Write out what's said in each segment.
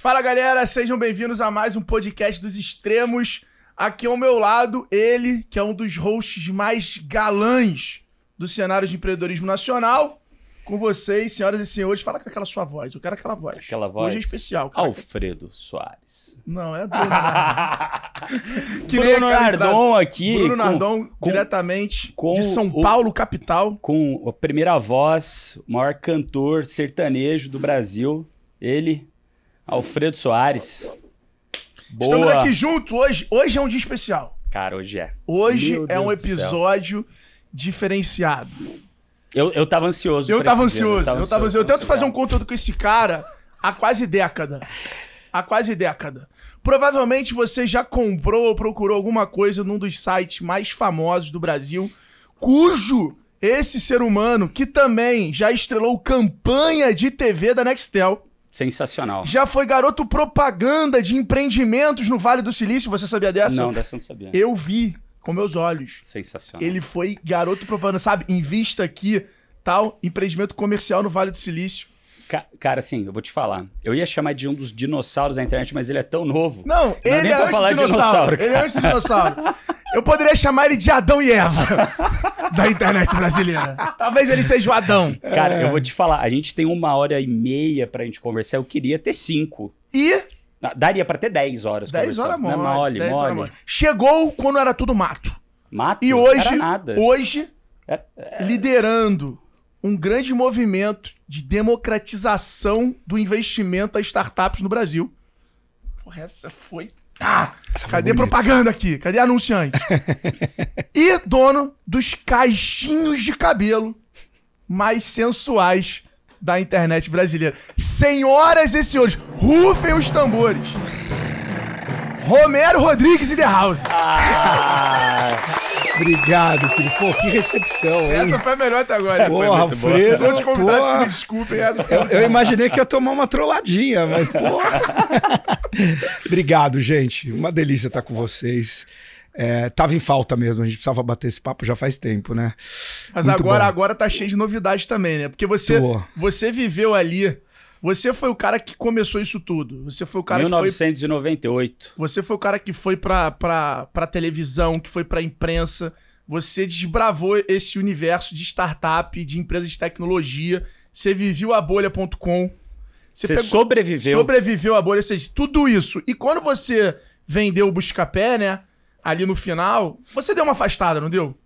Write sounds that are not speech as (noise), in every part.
Fala galera, sejam bem-vindos a mais um podcast dos extremos. Aqui ao meu lado, ele, que é um dos hosts mais galãs do cenário de empreendedorismo nacional. Com vocês, senhoras e senhores, fala com aquela sua voz. Eu quero aquela voz. Aquela voz. Hoje é especial. Cara. Alfredo Soares. Não, é Bruno. (laughs) Bruno Nardon aqui. Bruno com, Nardon, com, diretamente com de São o, Paulo, capital. Com a primeira voz, o maior cantor sertanejo do Brasil. Ele, Alfredo Soares. Boa. Estamos aqui junto hoje. Hoje é um dia especial. Cara, hoje é. Hoje Meu é Deus um episódio diferenciado. Eu, eu tava ansioso. Eu tava ansioso. Eu tava, ansioso, ansioso. Eu tento fazer um conteúdo com esse cara há quase década. Há quase década. Provavelmente você já comprou ou procurou alguma coisa num dos sites mais famosos do Brasil, cujo esse ser humano, que também já estrelou campanha de TV da Nextel, Sensacional. Já foi garoto propaganda de empreendimentos no Vale do Silício. Você sabia dessa? Não, dessa eu não sabia. Eu vi com meus olhos. Sensacional. Ele foi garoto propaganda, sabe? Invista aqui, tal, empreendimento comercial no Vale do Silício. Ca cara, assim, eu vou te falar. Eu ia chamar de um dos dinossauros da internet, mas ele é tão novo. Não, não ele é antes dinossauro. dinossauro ele é antes dinossauro. (laughs) Eu poderia chamar ele de Adão e Eva (laughs) da internet brasileira. Talvez ele seja o Adão. Cara, é. eu vou te falar, a gente tem uma hora e meia pra gente conversar. Eu queria ter cinco. E? Ah, daria pra ter dez horas. Dez horas mole, Não, mole, dez mole. mole. Chegou quando era tudo mato. Mato? E hoje, hoje é, é... liderando um grande movimento de democratização do investimento a startups no Brasil. Porra, essa foi... Ah. Essa Cadê propaganda aqui? Cadê anunciante? (laughs) e dono dos caixinhos de cabelo mais sensuais da internet brasileira. Senhoras e senhores, rufem os tambores. Romero Rodrigues e The House. Ah. Obrigado, filho. Pô, que recepção, hein? Essa foi a melhor até agora. Né? Porra, Fredo. Os outros convidados que me desculpem. Essa eu, eu imaginei que ia tomar uma trolladinha, mas porra. (laughs) Obrigado, gente. Uma delícia estar com vocês. É, tava em falta mesmo, a gente precisava bater esse papo já faz tempo, né? Mas Muito agora bom. agora tá cheio de novidade também, né? Porque você, você viveu ali você foi o cara que começou isso tudo. Você foi o cara 1998. que foi... Você foi o cara que foi pra, pra, pra televisão, que foi pra imprensa. Você desbravou esse universo de startup, de empresas de tecnologia. Você viveu a bolha.com. Você, você pegou... sobreviveu. Sobreviveu a bolha. Ou seja, tudo isso. E quando você vendeu o Buscapé, né? Ali no final, você deu uma afastada, não deu?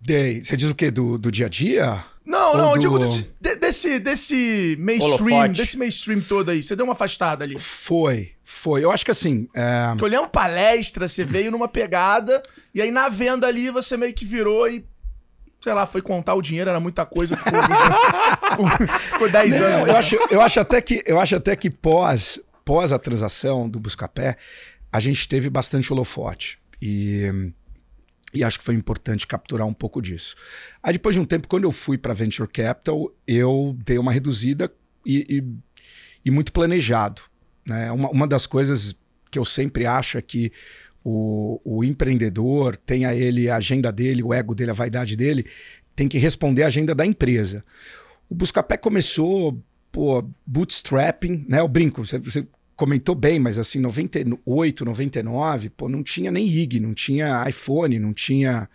Dei. Você diz o quê? Do, do dia a dia? Não, Ou não, eu digo de- desse, desse mainstream, Holofote. desse mainstream todo aí. Você deu uma afastada ali. Foi, foi. Eu acho que assim. é, olhei uma palestra, você veio numa pegada, e aí na venda ali você meio que virou e. Sei lá, foi contar o dinheiro, era muita coisa, ficou. (laughs) ficou- 10 anos. eu, acho, eu acho até que, eu acho até que pós, pós a transação do Buscapé, a gente teve bastante holofote. E e acho que foi importante capturar um pouco disso. Aí depois de um tempo, quando eu fui para Venture Capital, eu dei uma reduzida e, e, e muito planejado. Né? Uma, uma das coisas que eu sempre acho é que o, o empreendedor tenha ele a agenda dele, o ego dele, a vaidade dele, tem que responder à agenda da empresa. O Buscapé começou pô, bootstrapping, né? Eu brinco, você, você comentou bem, mas assim, 98, 99, pô, não tinha nem IG, não tinha iPhone, não tinha.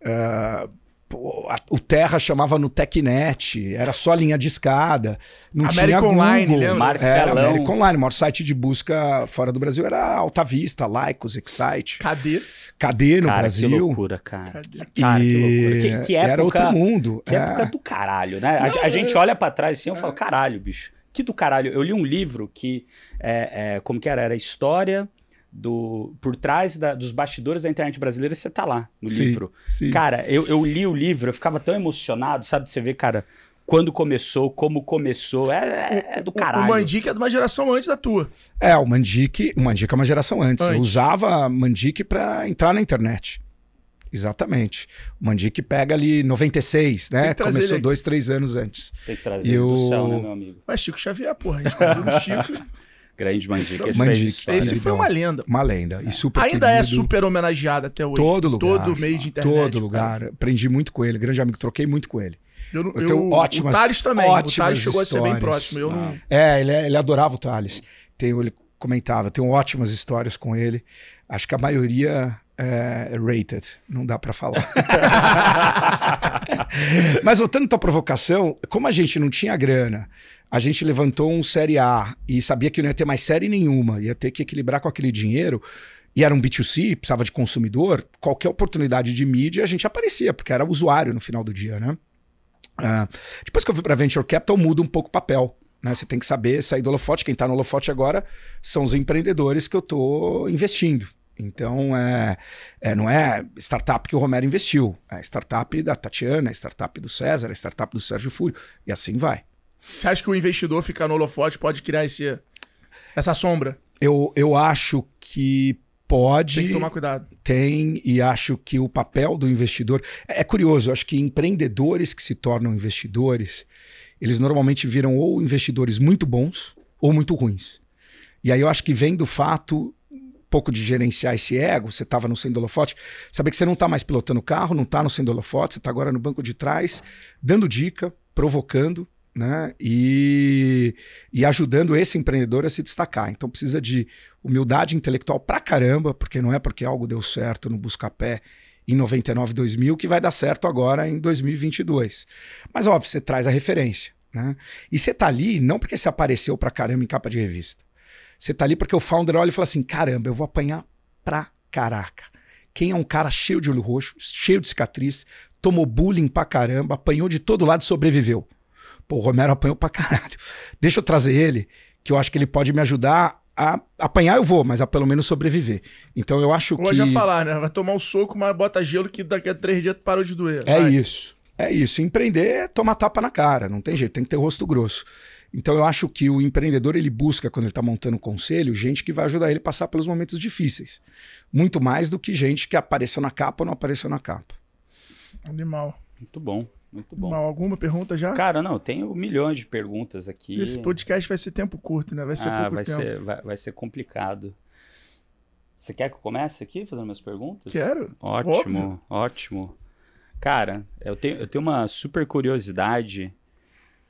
Uh, pô, a, o Terra chamava no TechNet, era só linha de escada. Não American tinha Google, Online, lembra? Marcelão. Era American Online, o maior site de busca fora do Brasil era Alta Vista, Lycos, Excite. Cadê? Cadê no cara, Brasil? Que loucura, cara. Cara, que loucura. Que, que época, era outro mundo. Que época é. do caralho, né? Não, a, a, gente é. olha para trás assim e é. fala, caralho, bicho que do caralho. Eu li um livro que, é, é, como que era? Era história do por trás da, dos bastidores da internet brasileira. Você tá lá no sim, livro. Sim. Cara, eu, eu li o livro, eu ficava tão emocionado, sabe? Você vê, cara, quando começou, como começou. É, é, é do caralho. O, o Mandic é de uma geração antes da tua. É, o Mandic, o Mandic é uma geração antes. antes. Eu usava Mandic para entrar na internet. Exatamente. O Mandic pega ali 96, né? Começou ele... dois, três anos antes. Tem que trazer e o... do céu, né, meu amigo? Mas Chico Xavier, porra, a gente o (laughs) Grande Mandic. Esse, Mandic, fez esse foi uma lenda. Uma lenda. E super Ainda é querido. é super homenageado até hoje. Todo lugar. Todo meio de internet. Todo lugar. Cara. Aprendi muito com ele. Grande amigo. Troquei muito com ele. Eu, eu, eu tenho ótimas, o Thales também. Ótimas o Thales chegou histórias. a ser bem próximo. Eu ah. não... É, ele, é- ele adorava o Thales. Tenho, ele comentava. Tenho ótimas histórias com ele. Acho que a maioria é, rated, não dá para falar. (laughs) Mas voltando à tua provocação, como a gente não tinha grana, a gente levantou um série A e sabia que não ia ter mais série nenhuma, ia ter que equilibrar com aquele dinheiro. E era um B2C, precisava de consumidor, qualquer oportunidade de mídia a gente aparecia, porque era usuário no final do dia, né? Uh, depois que eu fui para Venture Capital, muda um pouco o papel. Né? Você tem que saber sair do é holofote. Quem está no holofote agora são os empreendedores que eu estou investindo. Então, é, é, não é startup que o Romero investiu, é startup da Tatiana, é startup do César, é startup do Sérgio Fúrio, e assim vai. Você acha que o investidor ficar no holofote pode criar esse, essa sombra? Eu, eu acho que pode. Tem que tomar cuidado. Tem, e acho que o papel do investidor. É, é curioso, acho que empreendedores que se tornam investidores, eles normalmente viram ou investidores muito bons ou muito ruins. E aí eu acho que vem do fato pouco de gerenciar esse ego, você estava no sem holofote, saber que você não está mais pilotando o carro, não está no sem holofote, você está agora no banco de trás, dando dica, provocando, né? E, e ajudando esse empreendedor a se destacar. Então precisa de humildade intelectual pra caramba, porque não é porque algo deu certo no Buscapé em 99, 2000 que vai dar certo agora em 2022. Mas óbvio, você traz a referência, né? E você tá ali não porque você apareceu pra caramba em capa de revista. Você tá ali porque o founder olha e fala assim: caramba, eu vou apanhar pra caraca. Quem é um cara cheio de olho roxo, cheio de cicatriz, tomou bullying pra caramba, apanhou de todo lado e sobreviveu. Pô, o Romero apanhou pra caralho. Deixa eu trazer ele, que eu acho que ele pode me ajudar a apanhar eu vou, mas a pelo menos sobreviver. Então eu acho Hoje que. Hoje já falar, né? Vai tomar um soco, mas bota gelo que daqui a três dias parou de doer. É Vai. isso. É isso. Empreender é tomar tapa na cara. Não tem jeito, tem que ter o rosto grosso. Então eu acho que o empreendedor ele busca quando ele está montando um conselho gente que vai ajudar ele a passar pelos momentos difíceis, muito mais do que gente que apareceu na capa ou não apareceu na capa. Animal. Muito bom. Muito bom. Mal, alguma pergunta já? Cara, não, tenho milhões de perguntas aqui. Esse podcast vai ser tempo curto, né? Vai ser ah, pouco vai tempo. Ser, vai, vai ser complicado. Você quer que eu comece aqui fazendo minhas perguntas? Quero. Ótimo, óbvio. ótimo. Cara, eu tenho, eu tenho uma super curiosidade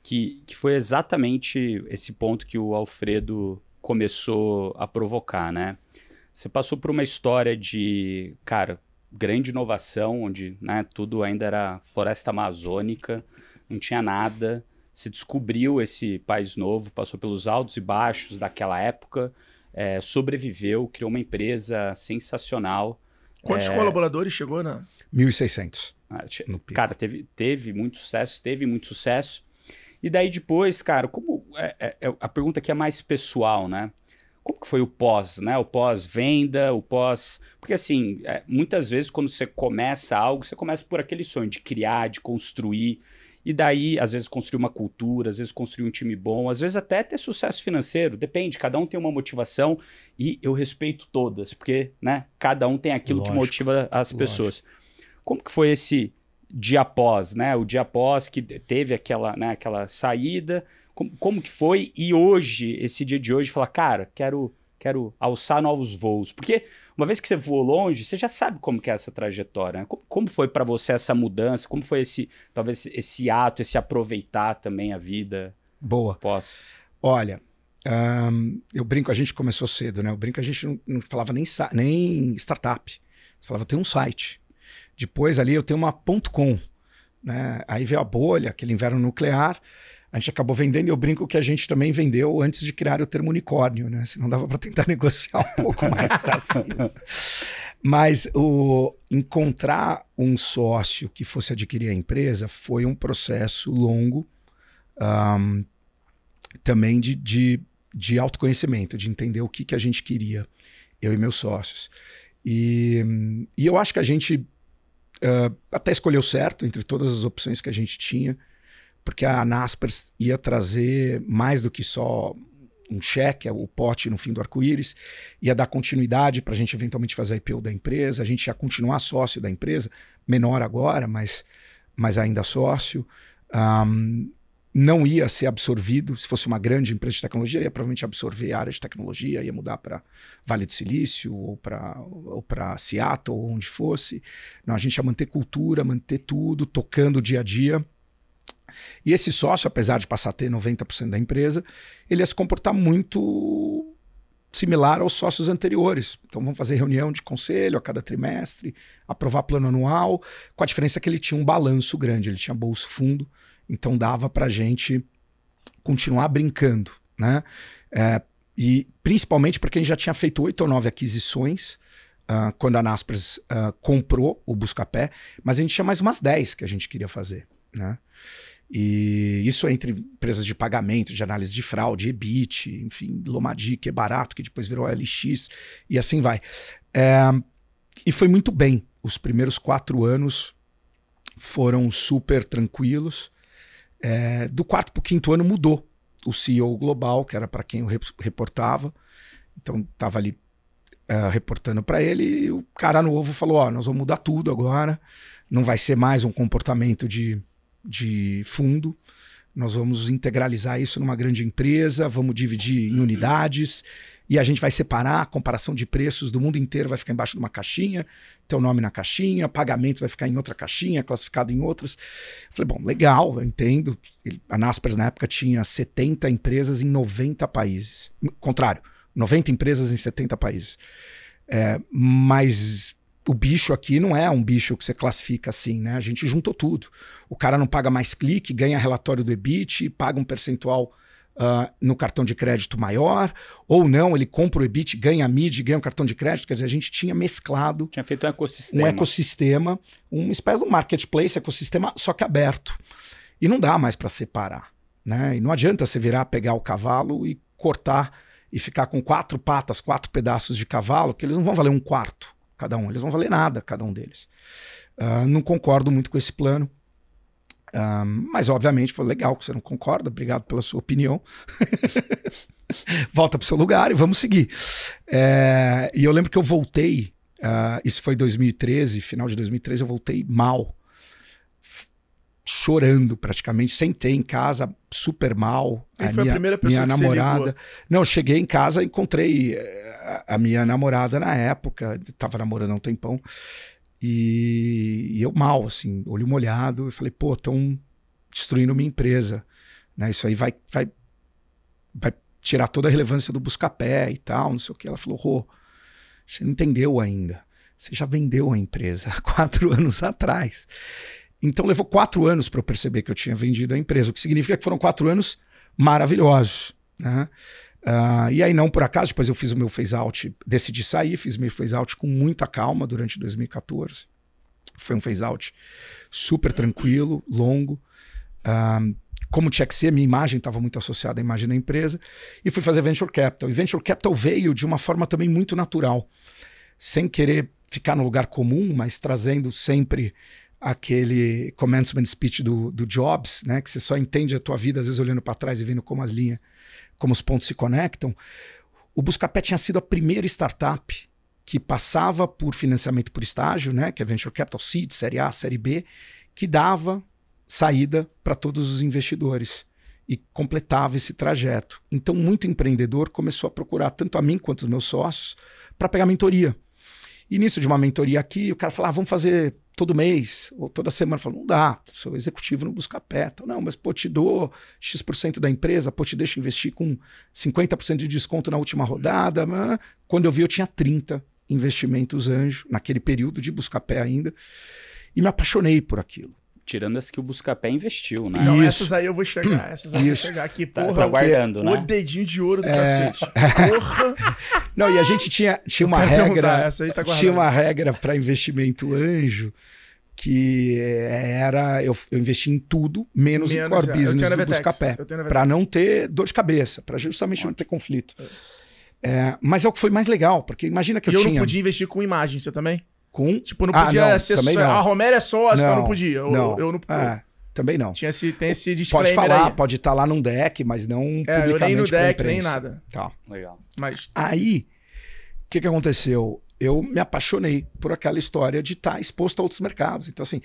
que, que foi exatamente esse ponto que o Alfredo começou a provocar, né? Você passou por uma história de, cara, grande inovação, onde né, tudo ainda era floresta amazônica, não tinha nada. Se descobriu esse país novo, passou pelos altos e baixos daquela época, é, sobreviveu, criou uma empresa sensacional. Quantos é, colaboradores chegou na? 1.600. Ah, cara, teve, teve muito sucesso, teve muito sucesso. E daí depois, cara, como é, é, é a pergunta que é mais pessoal, né? Como que foi o pós, né? O pós-venda, o pós... Porque assim, é, muitas vezes quando você começa algo, você começa por aquele sonho de criar, de construir. E daí, às vezes, construir uma cultura, às vezes, construir um time bom, às vezes, até ter sucesso financeiro. Depende, cada um tem uma motivação e eu respeito todas, porque né, cada um tem aquilo lógico, que motiva as lógico. pessoas. Como que foi esse dia após, né? O dia após que teve aquela, né, aquela saída, como, como que foi? E hoje, esse dia de hoje, falar, cara, quero quero alçar novos voos. Porque uma vez que você voou longe, você já sabe como que é essa trajetória. Né? Como, como, foi para você essa mudança? Como foi esse, talvez, esse ato, esse aproveitar também a vida? Boa. Olha, um, eu brinco, a gente começou cedo, né? Eu brinco, a gente não, não falava nem, nem startup. Você falava, tem um site. Depois ali eu tenho uma ponto .com. Né? Aí veio a bolha, aquele inverno nuclear. A gente acabou vendendo e eu brinco que a gente também vendeu antes de criar o termo unicórnio, né? não dava para tentar (laughs) negociar um pouco mais para cima. Mas o encontrar um sócio que fosse adquirir a empresa foi um processo longo um, também de, de, de autoconhecimento, de entender o que, que a gente queria, eu e meus sócios. E, e eu acho que a gente Uh, até escolheu certo entre todas as opções que a gente tinha, porque a Naspers ia trazer mais do que só um cheque, o pote no fim do arco-íris, ia dar continuidade para a gente eventualmente fazer a IPO da empresa, a gente ia continuar sócio da empresa, menor agora, mas, mas ainda sócio. Um, não ia ser absorvido. Se fosse uma grande empresa de tecnologia, ia provavelmente absorver a área de tecnologia, ia mudar para Vale do Silício ou para ou Seattle, ou onde fosse. Não, a gente ia manter cultura, manter tudo, tocando o dia a dia. E esse sócio, apesar de passar a ter 90% da empresa, ele ia se comportar muito similar aos sócios anteriores. Então vamos fazer reunião de conselho a cada trimestre, aprovar plano anual, com a diferença que ele tinha um balanço grande, ele tinha bolso fundo. Então dava para gente continuar brincando, né? É, e principalmente porque a gente já tinha feito oito ou nove aquisições uh, quando a Naspers uh, comprou o Buscapé, mas a gente tinha mais umas dez que a gente queria fazer, né? E isso entre empresas de pagamento, de análise de fraude, EBIT, enfim, Lomadi, que é barato, que depois virou LX, e assim vai. É, e foi muito bem. Os primeiros quatro anos foram super tranquilos. É, do quarto para o quinto ano mudou o CEO global, que era para quem eu reportava. Então estava ali é, reportando para ele e o cara novo falou: Ó, nós vamos mudar tudo agora, não vai ser mais um comportamento de, de fundo, nós vamos integralizar isso numa grande empresa, vamos dividir em unidades e a gente vai separar a comparação de preços do mundo inteiro, vai ficar embaixo de uma caixinha, teu nome na caixinha, pagamentos vai ficar em outra caixinha, classificado em outras. Eu falei, bom, legal, eu entendo. A Naspers na época tinha 70 empresas em 90 países. Contrário, 90 empresas em 70 países. É, mas o bicho aqui não é um bicho que você classifica assim, né? A gente juntou tudo. O cara não paga mais clique, ganha relatório do EBIT, paga um percentual uh, no cartão de crédito maior, ou não, ele compra o EBIT, ganha a MID, ganha o cartão de crédito. Quer dizer, a gente tinha mesclado. Tinha feito um ecossistema. Um ecossistema, uma espécie de um marketplace, ecossistema, só que aberto. E não dá mais para separar. Né? E não adianta você virar, pegar o cavalo e cortar e ficar com quatro patas, quatro pedaços de cavalo, que eles não vão valer um quarto cada um. Eles não valer nada, cada um deles. Uh, não concordo muito com esse plano. Uh, mas, obviamente, foi legal que você não concorda. Obrigado pela sua opinião. (laughs) Volta para o seu lugar e vamos seguir. É, e eu lembro que eu voltei. Uh, isso foi 2013, final de 2013. Eu voltei mal chorando praticamente, sentei em casa super mal. E a foi minha, a primeira pessoa minha que namorada. Não, cheguei em casa, encontrei eh, a, minha namorada na época, estava namorando há um tempão. E, e, eu mal, assim, olho molhado, e falei, pô, estão destruindo minha empresa. Né? Isso aí vai, vai, vai tirar toda a relevância do Buscapé e tal, não sei o que. Ela falou, Rô, você não entendeu ainda. Você já vendeu a empresa (laughs) há quatro anos atrás. Então levou quatro anos para eu perceber que eu tinha vendido a empresa, o que significa que foram quatro anos maravilhosos. Né? Uh, e aí, não por acaso, depois eu fiz o meu phase-out, decidi sair, fiz meu phase-out com muita calma durante 2014. Foi um phase-out super tranquilo, longo. Uh, como tinha que ser, minha imagem estava muito associada à imagem da empresa. E fui fazer Venture Capital. E Venture Capital veio de uma forma também muito natural, sem querer ficar no lugar comum, mas trazendo sempre aquele commencement speech do, do Jobs, né, que você só entende a tua vida às vezes olhando para trás e vendo como as linhas, como os pontos se conectam. O Buscapé tinha sido a primeira startup que passava por financiamento por estágio, né, que é venture capital seed, série A, série B, que dava saída para todos os investidores e completava esse trajeto. Então, muito empreendedor começou a procurar tanto a mim quanto os meus sócios para pegar mentoria Início de uma mentoria aqui, o cara fala, ah, vamos fazer todo mês ou toda semana. Fala, não dá, seu executivo não busca pé. Tal. Então, não, mas pô, te dou X% da empresa, pô, te deixo investir com 50% de desconto na última rodada. Mas... Quando eu vi, eu tinha 30 investimentos anjo, naquele período de busca pé ainda. E me apaixonei por aquilo. Tirando as que o Buscapé investiu, né? Não, Isso. (clears throat) essas aí eu vou chegar. Essas aí eu vou chegar aqui, porra. Tá, tá guardando, né? O dedinho de ouro do é... cacete. (laughs) Porra! Não, e a gente tinha, tinha uma regra. Essa aí tá tinha uma regra para investimento anjo que é, era eu, eu investi em tudo menos, menos em core é. business do Buscapé para não ter dor de cabeça para justamente não ter conflito é, é, mas é o que foi mais legal porque imagina que e eu, eu tinha eu não podia investir com imagem você também com? Tipo, não ah, podia ah, não, ser só. A Romero é só não, então não podia. Eu não, eu não é, também não. Tinha esse, tem esse disclaimer Pode falar, aí. pode estar tá lá num deck, mas não é, publicamente eu nem no deck, nem nada. Tá. Legal. Mas... Aí, o que, que aconteceu? Eu me apaixonei por aquela história de estar tá exposto a outros mercados. Então, assim,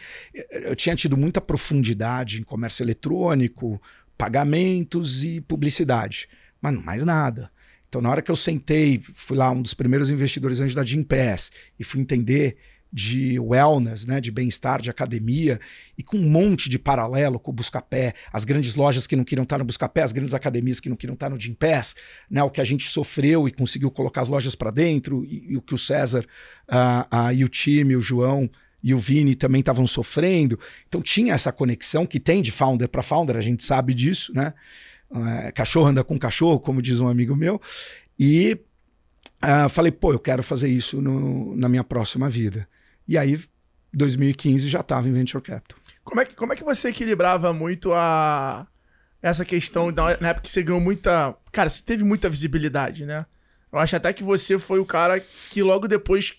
eu tinha tido muita profundidade em comércio eletrônico, pagamentos e publicidade, mas não mais nada. Então, na hora que eu sentei, fui lá um dos primeiros investidores antes da Jim Pass e fui entender de wellness, né, de bem-estar, de academia, e com um monte de paralelo com o Buscapé, as grandes lojas que não queriam estar no Buscapé, as grandes academias que não queriam estar no Jim Pass, né, o que a gente sofreu e conseguiu colocar as lojas para dentro, e, e, o que o César uh, uh, e o time, o João e o Vini também estavam sofrendo. Então tinha essa conexão que tem de founder para founder, a gente sabe disso, né? É? cachorro anda com cachorro, como diz um amigo meu, e uh, falei, pô, eu quero fazer isso no, na minha próxima vida. E aí, 2015 já estava em venture capital. Como é que, como é que você equilibrava muito a essa questão da, na época que você ganhou muita, cara, você teve muita visibilidade, né? Eu acho até que você foi o cara que logo depois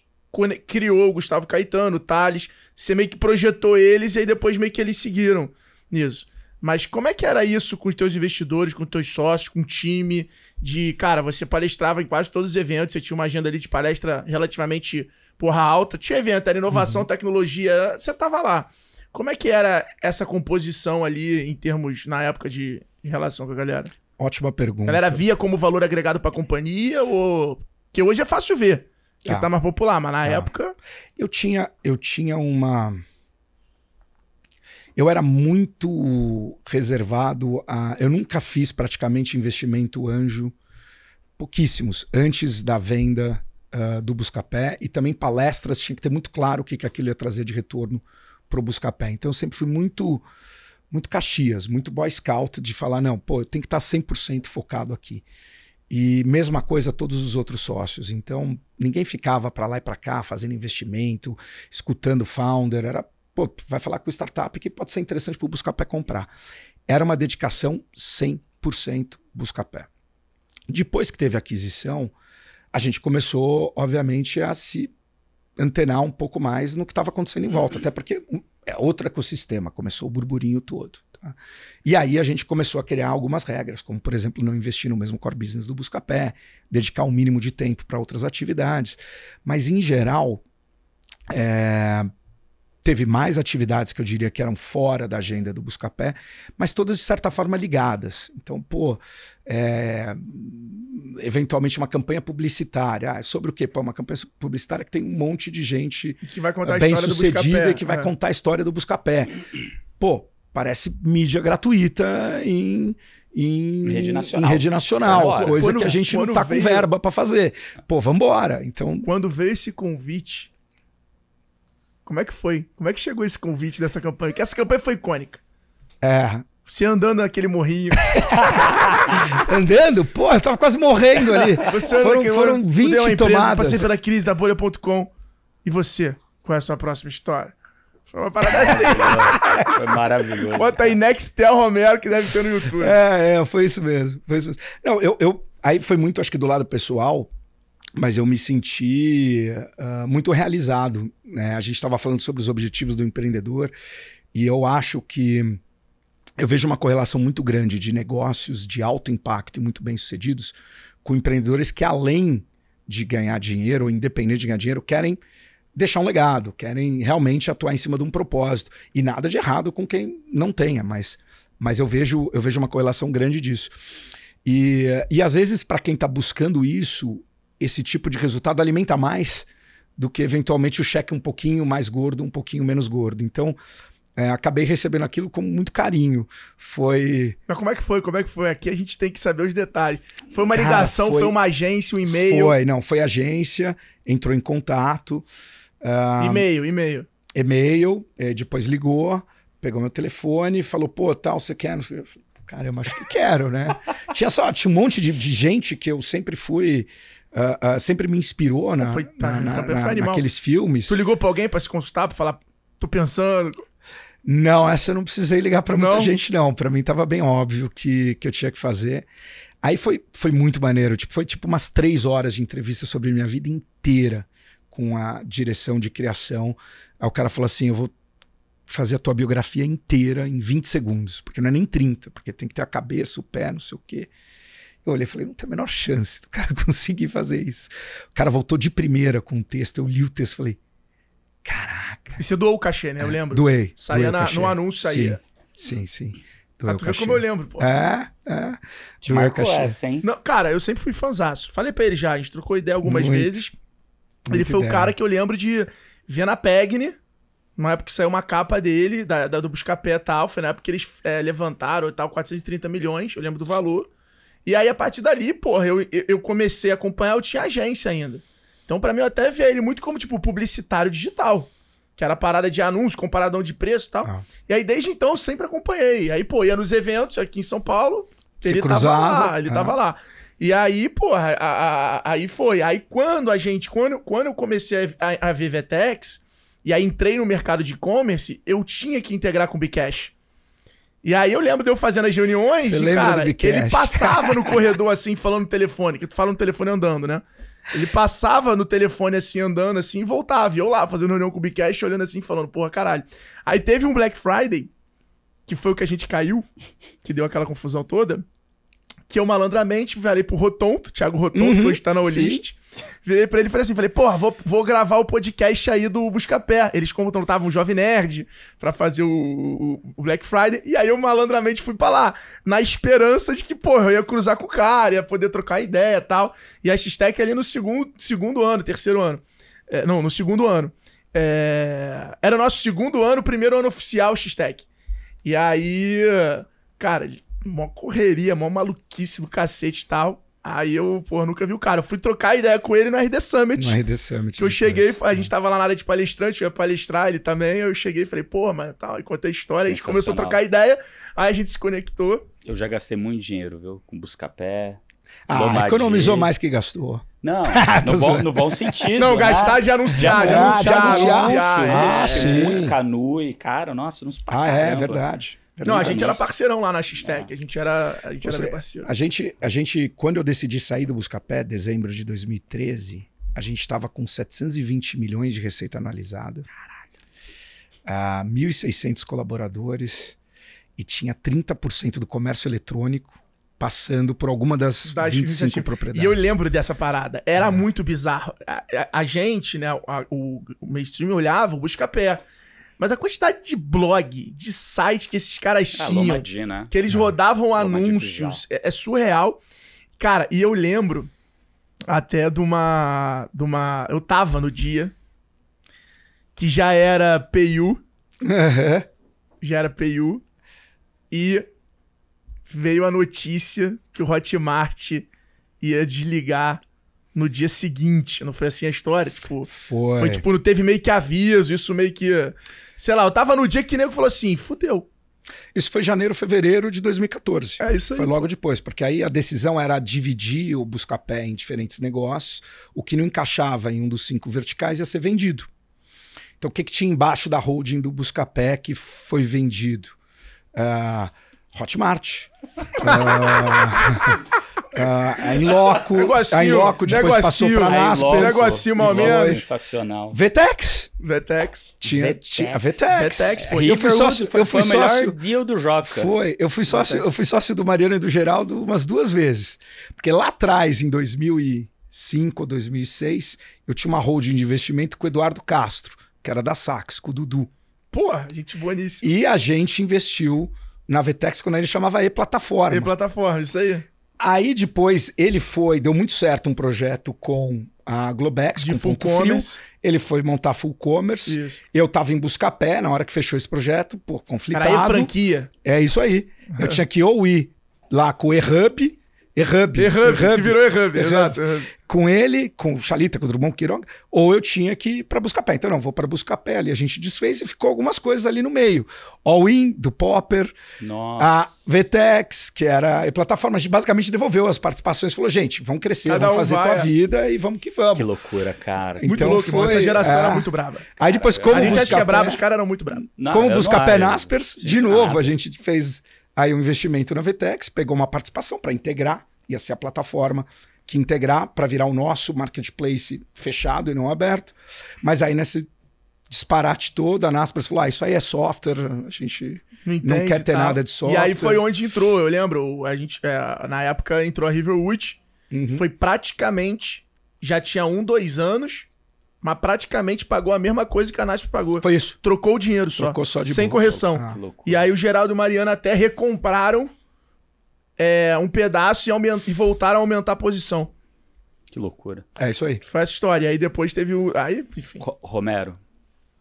criou o Gustavo Caetano, o Thales, você meio que projetou eles e aí depois meio que eles seguiram nisso. Mas como é que era isso com os teus investidores, com os teus sócios, com o time? De, cara, você palestrava em quase todos os eventos, você tinha uma agenda ali de palestra relativamente, porra, alta. Tinha evento, era inovação, uhum. tecnologia, você tava lá. Como é que era essa composição ali em termos, na época, de, relação com a galera? Ótima pergunta. A galera via como valor agregado para a companhia ou... Que hoje é fácil ver, que tá, tá mais popular, mas na tá. época... Eu tinha, eu tinha uma eu era muito reservado a. Eu nunca fiz praticamente investimento anjo, pouquíssimos, antes da venda uh, do Buscapé. E também palestras, tinha que ter muito claro o que, que aquilo ia trazer de retorno para o Buscapé. Então eu sempre fui muito, muito Caxias, muito Boy Scout, de falar: não, pô, eu tenho que tá estar 100% focado aqui. E mesma coisa todos os outros sócios. Então, ninguém ficava para lá e para cá fazendo investimento, escutando founder, era Pô, vai falar com startup que pode ser interessante para o Buscapé comprar. Era uma dedicação 100% Buscapé. Depois que teve a aquisição, a gente começou, obviamente, a se antenar um pouco mais no que estava acontecendo em volta, até porque é outro ecossistema, começou o burburinho todo. Tá? E aí a gente começou a criar algumas regras, como, por exemplo, não investir no mesmo core business do Buscapé, dedicar um mínimo de tempo para outras atividades. Mas, em geral, é, teve mais atividades que eu diria que eram fora da agenda do Buscapé, mas todas de certa forma ligadas. Então, pô, é, eventualmente uma campanha publicitária. Ah, é sobre o quê? Pô, é uma campanha publicitária que tem um monte de gente que vai contar ah, bem sucedida e que vai é. contar a história do Buscapé. Pô, parece mídia gratuita em, em rede nacional, em rede nacional coisa quando, que a gente não está com verba para fazer. Pô, vambora. Então, quando veio esse convite como é que foi? Como é que chegou esse convite dessa campanha? Que essa campanha foi icônica. É. Você andando naquele morrinho. (laughs) andando? Porra, eu tava quase morrendo ali. (laughs) Você foram, naquele, foram 20 empresa, tomadas. Passei pela crise da bolha.com. E você? Qual é a sua próxima história? Foi uma parada assim. (laughs) foi maravilhoso. Bota aí Nextel Romero, que deve ter no YouTube. É, é, foi isso mesmo. Foi isso mesmo. Não, eu, eu. Aí foi muito, acho que do lado pessoal, mas eu me senti uh, muito realizado. Né? A gente estava falando sobre os objetivos do empreendedor e eu acho que eu vejo uma correlação muito grande de negócios de alto impacto e muito bem sucedidos com empreendedores que além de ganhar dinheiro ou independente de ganhar dinheiro querem deixar um legado, querem realmente atuar em cima de um propósito e nada de errado com quem não tenha, mas mas eu vejo eu vejo uma correlação grande disso. E, e às vezes, para quem está buscando isso, esse tipo de resultado alimenta mais do que eventualmente o cheque um pouquinho mais gordo, um pouquinho menos gordo. Então, é, acabei recebendo aquilo com muito carinho. Foi. Mas como é que foi? Como é que foi? Aqui a gente tem que saber os detalhes. Foi uma Cara, ligação, foi... foi... uma agência, um e-mail? Foi, não, foi agência, entrou em contato. Ah, e-mail, e-mail. E-mail, é, depois ligou, pegou meu telefone, falou, pô, tal, você quer? Eu falei, Cara, eu acho que quero, né? (laughs) tinha só tinha um monte de, de gente que eu sempre fui uh, uh, sempre me inspirou na, foi, na, na, na naqueles filmes. Tu ligou pra alguém pra se consultar, pra falar, tô pensando. Não, essa eu não precisei ligar para muita não. gente, não. Para mim tava bem óbvio que, que eu tinha que fazer. Aí foi, foi muito maneiro. Tipo, foi tipo umas três horas de entrevista sobre minha vida inteira com a direção de criação. Aí o cara falou assim: eu vou fazer a tua biografia inteira em 20 segundos, porque não é nem 30, porque tem que ter a cabeça, o pé, não sei o quê. Eu olhei e falei, não tem a menor chance do cara (laughs) conseguir fazer isso. O cara voltou de primeira com o texto, eu li o texto e falei, caraca. E você doou o cachê, né? Eu é, lembro. Doei. Saía doei na, no anúncio, saía. Sim, sim. sim. Doeu ah, tu vê como eu lembro, pô. É, é. Te Doeu o cachê. essa, hein? Não, cara, eu sempre fui fanzaço. Falei pra ele já, a gente trocou ideia algumas muito, vezes. Muito ele foi ideia. o cara que eu lembro de ver na Pegni, na época que saiu uma capa dele, da, da do Buscapé e tal. Foi na época que eles é, levantaram e tal, 430 milhões, eu lembro do valor. E aí, a partir dali, porra, eu, eu comecei a acompanhar, eu tinha agência ainda. Então, para mim, eu até via ele muito como, tipo, publicitário digital. Que era parada de anúncios, comparadão de preço e tal. Ah. E aí, desde então, eu sempre acompanhei. Aí, pô, ia nos eventos aqui em São Paulo. Se ele cruzava, tava lá, ele ah. tava é. lá. E aí, porra, a, a, aí foi. Aí quando a gente, quando, quando eu comecei a, a, a ver Vetex, e aí entrei no mercado de e-commerce, eu tinha que integrar com o Bcash. E aí eu lembro de eu fazendo as reuniões, Você cara, ele passava no (laughs) corredor assim, falando no telefone, que tu fala no telefone andando, né? Ele passava no telefone assim, andando assim, e voltava. E eu lá, fazendo reunião com o Bcash, olhando assim, falando, porra, caralho. Aí teve um Black Friday, que foi o que a gente caiu, que deu aquela confusão toda, que eu malandramente falei pro Rotonto, Thiago Rotonto, uhum, que hoje tá na Olist. Virei pra ele e falei assim: falei, porra, vou, vou gravar o podcast aí do busca pé Eles contratavam um Jovem Nerd pra fazer o, o, Black Friday. E aí eu malandramente fui pra lá, na esperança de que, porra, eu ia cruzar com o cara, ia poder trocar ideia e tal. E a X-Tech é ali no segundo, segundo ano, terceiro ano. É, não, no segundo ano. É... Era nosso segundo ano, primeiro ano oficial X-Tech. E aí, cara, mó correria, mó maluquice do cacete e tal. Aí eu, pô, nunca vi o cara. Eu fui trocar ideia com ele no RD Summit. No RD Summit. Que eu cheguei, a gente tava lá na área de palestrante, eu ia palestrar ele também. Eu cheguei e falei, pô, mano, tal. E contei a história, a gente começou a trocar ideia, aí a gente se conectou. Eu já gastei muito dinheiro, viu? Com pé. Ah, economizou mais que gastou. Não, (laughs) no, bom, no, bom, sentido. Não, né? gastar de anunciar, de anunciar, de anunciar. De anunciar, anunciar, anunciar. Ah, é, sim. Ah, muito canui, e, cara, nossa, nos pra Ah, é, é caramba, é verdade. Não, a gente era parceirão lá na X-Tech. É. A gente era, a gente Você, era parceiro. A gente, a gente, quando eu decidi sair do Buscapé, dezembro de 2013, a gente estava com 720 milhões de receita analisada. Caralho. Uh, ah, 1.600 colaboradores e tinha 30% do comércio eletrônico passando por alguma das, das 25 25. propriedades. E eu lembro dessa parada. Era é. muito bizarro. A, a, a gente, né, a, o, o mainstream olhava o Buscapé. Mas a quantidade de blog, de site que esses caras ah, tinham, Lomadi, né? que eles é. rodavam Lomadi é anúncios, é, é, surreal. Cara, e eu lembro até de uma, de uma. Eu tava no dia que já era PU. (laughs) já era PU. E veio a notícia que o Hotmart ia desligar no dia seguinte. Não foi assim a história? Tipo, foi. Foi tipo, não teve meio que aviso, isso meio que. Sei lá, eu tava no dia que o nego falou assim: fudeu. Isso foi janeiro, fevereiro de 2014. É isso aí. Foi logo depois, porque aí a decisão era dividir o Buscapé em diferentes negócios. O que não encaixava em um dos cinco verticais ia ser vendido. Então, o que, que tinha embaixo da holding do Buscapé que foi vendido? Uh, Hotmart. uh, (laughs) Uh, em loco, negocinho, tá em loco, depois passou pra Naspers. Tá negocinho, mal menos. Sensacional. Vetex. Vetex. Tinha, a Vetex. Vetex, pô. eu fui sócio, foi, eu fui foi sócio, o melhor deal do Joca. Foi, eu fui sócio, eu fui sócio do Mariano e do Geraldo umas duas vezes. Porque lá atrás, em 2005 ou 2006, eu tinha uma holding de investimento com o Eduardo Castro, que era da Sax, com o Dudu. Pô, gente boníssima. E a gente investiu na Vetex quando ele chamava E-Plataforma. E-Plataforma, isso aí. Aí depois ele foi, deu muito certo um projeto com a Globex, de com full Ponto commerce. Frio. Ele foi montar Full Commerce. Isso. Eu tava em busca pé na hora que fechou esse projeto, pô, conflitado. Era franquia. É isso aí. Eu tinha que ou ir lá com o E-Hub, Erhub. Erhub, Erhub. que virou Erhub, exato. Com ele, com o Chalita, com o Drummond Quironga, ou eu tinha que ir para Buscapé. Então, não, vou para Buscapé ali. A gente desfez e ficou algumas coisas ali no meio. All In, do Popper. Nossa. A VTEX, que era a plataforma, a basicamente devolveu as participações. Falou, gente, vamos crescer, Cada vamos um fazer vai, tua é. vida e vamos que vamos. Que loucura, cara. Então, muito louco, foi, essa geração é... era muito brava. Cara, Aí depois, é. como A gente Buscapé, acha que é bravo, os caras eram muito bravos. Como Buscapé Naspers, de novo, a gente fez... Aí um investimento na Vtex, pegou uma participação para integrar ia ser a plataforma que integrar para virar o nosso marketplace fechado e não aberto. Mas aí nesse disparate todo, a Naspers falou: ah, isso aí é software, a gente não, entende, não quer ter tá. nada de software. E aí foi onde entrou, eu lembro, a gente, é, na época entrou a Riverwood, uhum. foi praticamente, já tinha um, dois anos, mas praticamente pagou a mesma coisa que a Naspers pagou. Foi isso. Trocou o dinheiro só. Trocou só de Sem correção. Ah. E aí o Geraldo e o Mariano até recompraram é, um pedaço e, e voltaram a aumentar a posição. Que loucura. É isso aí. Foi essa história. Aí depois teve o. Aí, enfim. Romero,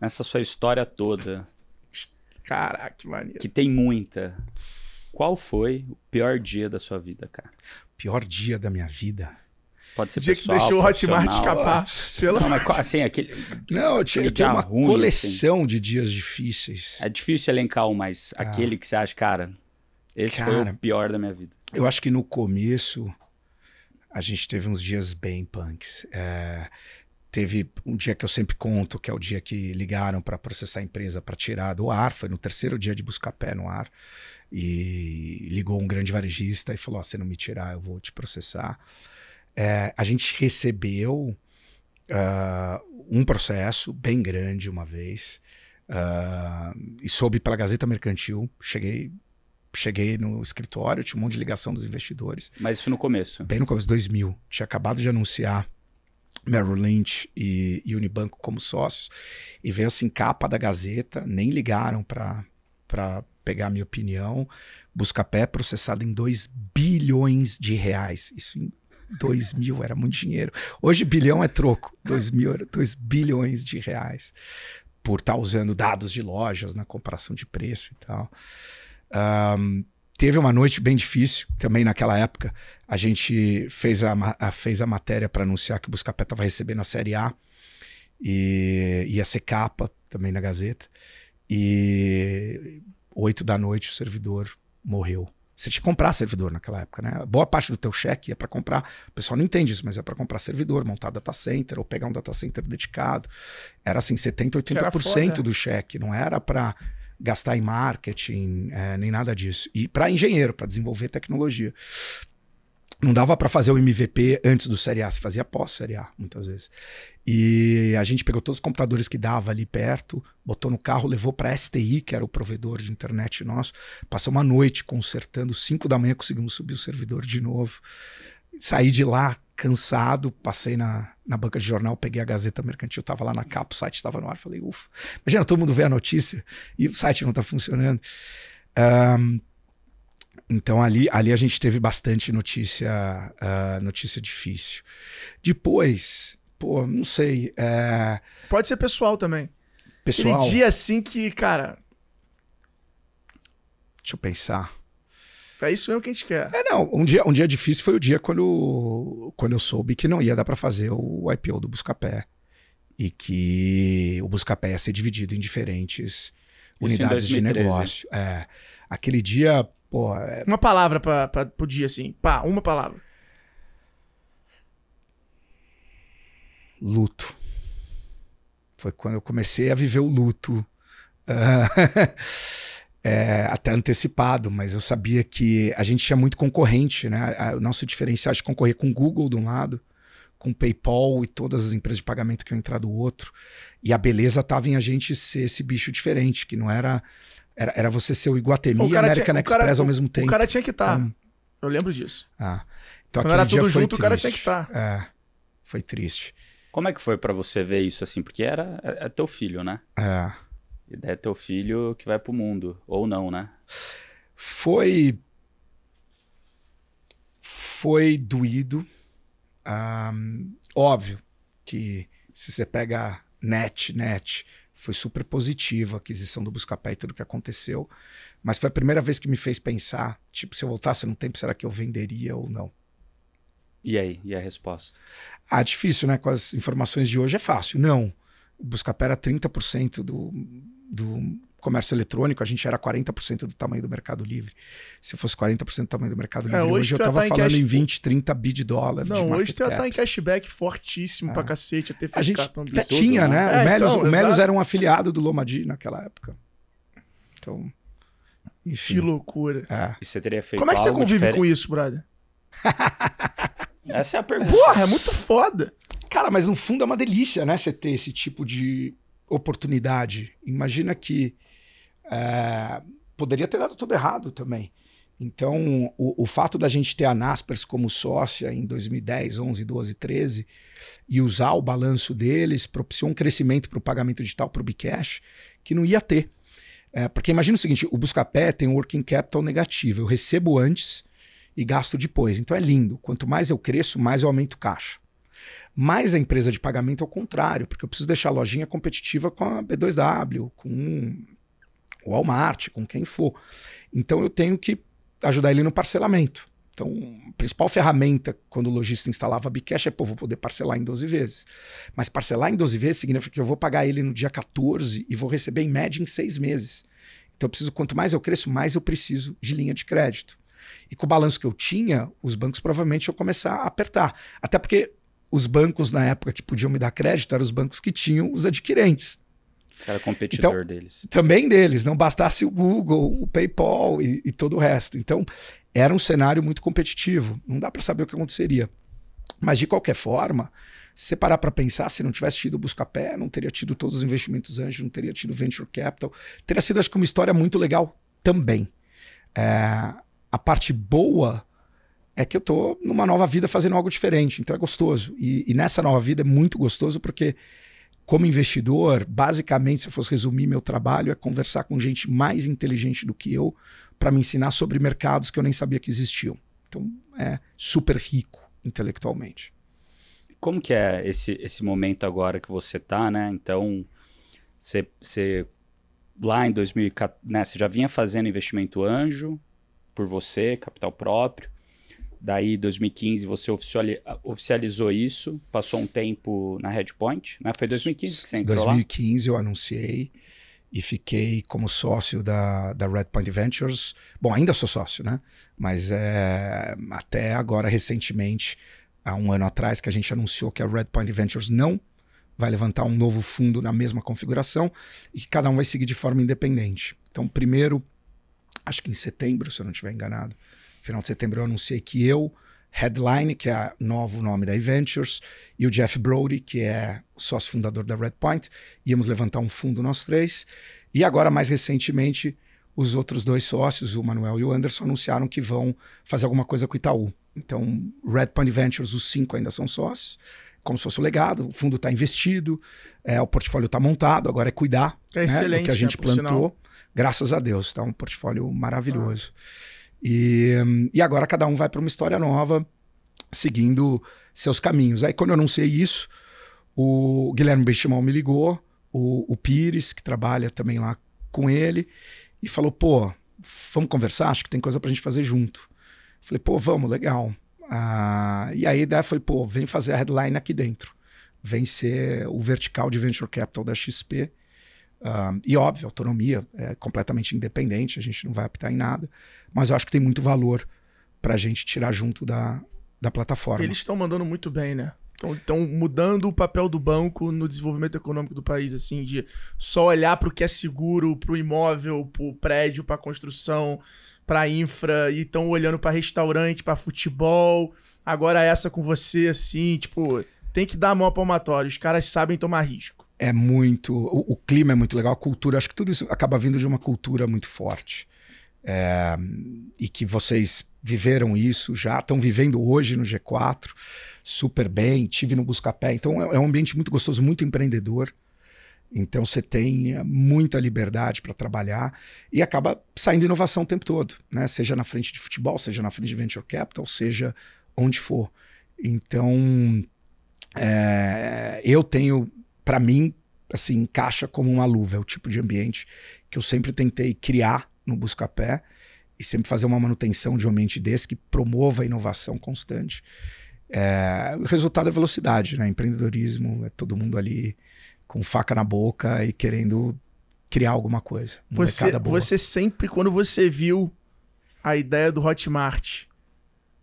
nessa sua história toda. Caraca, que maneiro. Que tem muita. Qual foi o pior dia da sua vida, cara? Pior dia da minha vida. Pode ser dia pessoal, que deixou o Hotmart escapar. (laughs) Pela... Não, mas assim, aquele. É não, eu tinha, tinha uma ruim, assim. coleção assim. de dias difíceis. É difícil elencar um, mas ah. aquele que você acha, cara, esse Cara, foi o pior da minha vida. Eu acho que no começo a gente teve uns dias bem punks. É, teve um dia que eu sempre conto, que é o dia que ligaram para processar a empresa para tirar do ar. Foi no terceiro dia de buscar pé no ar. E ligou um grande varejista e falou: oh, se não me tirar, eu vou te processar. É, a gente recebeu uh, um processo bem grande uma vez. Uh, e soube pela Gazeta Mercantil, cheguei cheguei no escritório, tinha um monte de ligação dos investidores. Mas isso no começo? Bem no começo, 2000. Tinha acabado de anunciar Merrill Lynch e, Unibanco como sócios. E veio assim, capa da Gazeta, nem ligaram para pegar minha opinião. busca pé é processado em 2 bilhões de reais. Isso em 2000 (laughs) mil era muito dinheiro. Hoje bilhão é troco. 2 mil, 2 bilhões de reais. Por estar tá usando dados de lojas na comparação de preço e tal. Um, teve uma noite bem difícil também naquela época. A gente fez a, a fez a matéria para anunciar que o Buscapé estava recebendo a Série A e ia ser capa também na Gazeta. E oito da noite o servidor morreu. Você tinha que comprar servidor naquela época, né? Boa parte do teu cheque é para comprar. O pessoal não entende isso, mas é para comprar servidor, montar data center ou pegar um data center dedicado. Era assim, 70, 80% era do cheque, não era para gastar em marketing, é, nem nada disso. E para engenheiro, para desenvolver tecnologia. Não dava para fazer o MVP antes do Série A, se fazia pós-Série A, muitas vezes. E a gente pegou todos os computadores que dava ali perto, botou no carro, levou para STI, que era o provedor de internet nosso. passou uma noite consertando, 5 da manhã conseguimos subir o servidor de novo. sair de lá cansado, passei na, na banca de jornal, peguei a Gazeta Mercantil, tava lá na capa, o site estava no ar, falei, ufa. Imagina, todo mundo vê a notícia e o site não tá funcionando. Um, então ali, ali a gente teve bastante notícia, uh, notícia difícil. Depois, pô, não sei. É... Pode ser pessoal também. Pessoal. Aquele dia assim que, cara. Deixa eu pensar. É isso mesmo que a gente quer. É, não. Um dia, um dia difícil foi o dia quando, quando eu soube que não ia dar para fazer o IPO do Buscapé. E que o Buscapé ia ser dividido em diferentes isso unidades em de negócio. É. Aquele dia, pô. É... Uma palavra pra, pra, pro dia, assim. Pá, uma palavra. Luto. Foi quando eu comecei a viver o luto. Uh... (laughs) é, até antecipado, mas eu sabia que a gente tinha muito concorrente, né? O nosso diferencial de concorrer com o Google de um lado, com o PayPal e todas as empresas de pagamento que eu entrar do outro. E a beleza estava em a gente ser esse bicho diferente, que não era. Era, era você ser o Iguatemi o e a American tinha, Express cara, ao mesmo tempo. O cara tinha que estar. Tá. Então, eu lembro disso. Ah, então Quando era tudo junto, triste. o cara tinha que estar. Tá. É, foi triste. Como é que foi para você ver isso assim? Porque era é, é teu filho, né? É. E daí é teu filho que vai pro mundo, ou não, né? Foi. Foi doído. Um, óbvio que se você pega net, net, foi super positivo a aquisição do Buscapé e tudo que aconteceu. Mas foi a primeira vez que me fez pensar, tipo, se eu voltasse no tempo, será que eu venderia ou não? E aí? E a resposta? Ah, difícil, né? Com as informações de hoje é fácil. Não. O Buscapé era 30% do, do comércio eletrônico, a gente era 40% do tamanho do Mercado Livre. Se eu fosse 40% do tamanho do Mercado é, Livre, é, hoje, hoje eu tava tá falando em, cash... em 20, 30 bi de dólar. Não, de hoje tu tá em cashback fortíssimo é. pra cacete, até A gente até tinha, né? É, o Melios, então, o Melios era um afiliado do Lomadi naquela época. Então, enfim. Que loucura. É. E você teria feito Como é que você convive diferente? com isso, brother? (laughs) Essa é a pergunta. Porra, é muito foda. Cara, mas no fundo é uma delícia, né? Você ter esse tipo de oportunidade. Imagina que é, poderia ter dado tudo errado também. Então, o, o, fato da gente ter a Naspers como sócia em 2010, 11, 12, 13 e usar o balanço deles propiciou um crescimento para o pagamento digital para o Bcash que não ia ter. É, porque imagina o seguinte: o Buscapé tem um working capital negativo. Eu recebo antes e gasto depois. Então é lindo. Quanto mais eu cresço, mais eu aumento caixa. Mas a empresa de pagamento é o contrário, porque eu preciso deixar a lojinha competitiva com a B2W, com o Walmart, com quem for. Então eu tenho que ajudar ele no parcelamento. Então, a principal ferramenta quando o lojista instalava a Bcash é, pô, vou poder parcelar em 12 vezes. Mas parcelar em 12 vezes significa que eu vou pagar ele no dia 14 e vou receber em média em seis meses. Então, eu preciso, quanto mais eu cresço, mais eu preciso de linha de crédito. E com o balanço que eu tinha, os bancos provavelmente iam começar a apertar. Até porque os bancos na época que podiam me dar crédito eram os bancos que tinham os adquirentes. Era competidor então, deles. Também deles, não bastasse o Google, o PayPal e, e todo o resto. Então, era um cenário muito competitivo. Não dá para saber o que aconteceria. Mas, de qualquer forma, se você parar para pensar, se não tivesse tido o Buscapé, não teria tido todos os investimentos anjos, não teria tido Venture Capital. Teria sido, acho que, uma história muito legal também. É, a parte boa é que eu tô numa nova vida fazendo algo diferente. Então é gostoso. E, e, nessa nova vida é muito gostoso porque, como investidor, basicamente, se eu fosse resumir meu trabalho, é conversar com gente mais inteligente do que eu para me ensinar sobre mercados que eu nem sabia que existiam. Então é super rico intelectualmente. Como que é esse, esse momento agora que você tá, né? Então, você lá em 2014, né, você já vinha fazendo investimento anjo por você, capital próprio Daí, 2015, você oficializou isso, passou um tempo na Redpoint, né? Foi 2015 que você entrou 2015 lá? eu anunciei e fiquei como sócio da, da Redpoint Ventures. Bom, ainda sou sócio, né? Mas é, até agora, recentemente, há um ano atrás, que a gente anunciou que a Redpoint Ventures não vai levantar um novo fundo na mesma configuração e que cada um vai seguir de forma independente. Então, primeiro, acho que em setembro, se eu não estiver enganado, final de setembro eu anunciei que eu, Headline, que é o novo nome da Ventures, e o Jeff Brody, que é sócio fundador da Redpoint, íamos levantar um fundo nós três. E agora, mais recentemente, os outros dois sócios, o Manuel e o Anderson, anunciaram que vão fazer alguma coisa com o Itaú. Então, Redpoint Ventures, os cinco ainda são sócios, como se fosse o legado, o fundo está investido, é, o portfólio está montado, agora é cuidar é né, do que a né, gente plantou. Sinal. Graças a Deus, está um portfólio maravilhoso. Ah. E, e agora cada um vai para uma história nova, seguindo seus caminhos. Aí, quando eu anunciei isso, o Guilherme Benchimol me ligou, o, o Pires, que trabalha também lá com ele, e falou: pô, vamos conversar? Acho que tem coisa para a gente fazer junto. Falei: pô, vamos, legal. Ah, e aí a ideia foi: pô, vem fazer a headline aqui dentro. Vem ser o vertical de venture capital da XP e óbvio, autonomia é completamente independente, a gente não vai apitar em nada, mas eu acho que tem muito valor para a gente tirar junto da, da plataforma. Eles estão mandando muito bem, né? Estão mudando o papel do banco no desenvolvimento econômico do país, assim, de só olhar para o que é seguro, para o imóvel, para o prédio, para a construção, para infra, e estão olhando para restaurante, para futebol. Agora essa com você, assim, tipo, tem que dar a mão palmatória. Os caras sabem tomar risco é muito. O, o, clima é muito legal, a cultura. Acho que tudo isso acaba vindo de uma cultura muito forte. É, e que vocês viveram isso já, estão vivendo hoje no G4, super bem. Tive no Buscapé. Então é, é um ambiente muito gostoso, muito empreendedor. Então você tem eh, muita liberdade para trabalhar e acaba saindo inovação o tempo todo, né? Seja na frente de futebol, seja na frente de venture capital, seja onde for. Então é, eu tenho para mim, assim, encaixa como uma luva. É o tipo de ambiente que eu sempre tentei criar no Buscapé e sempre fazer uma manutenção de um ambiente desse que promova a inovação constante. É, o resultado é velocidade, né? Empreendedorismo, é todo mundo ali com faca na boca e querendo criar alguma coisa. Você, boa. você sempre, quando você viu a ideia do Hotmart,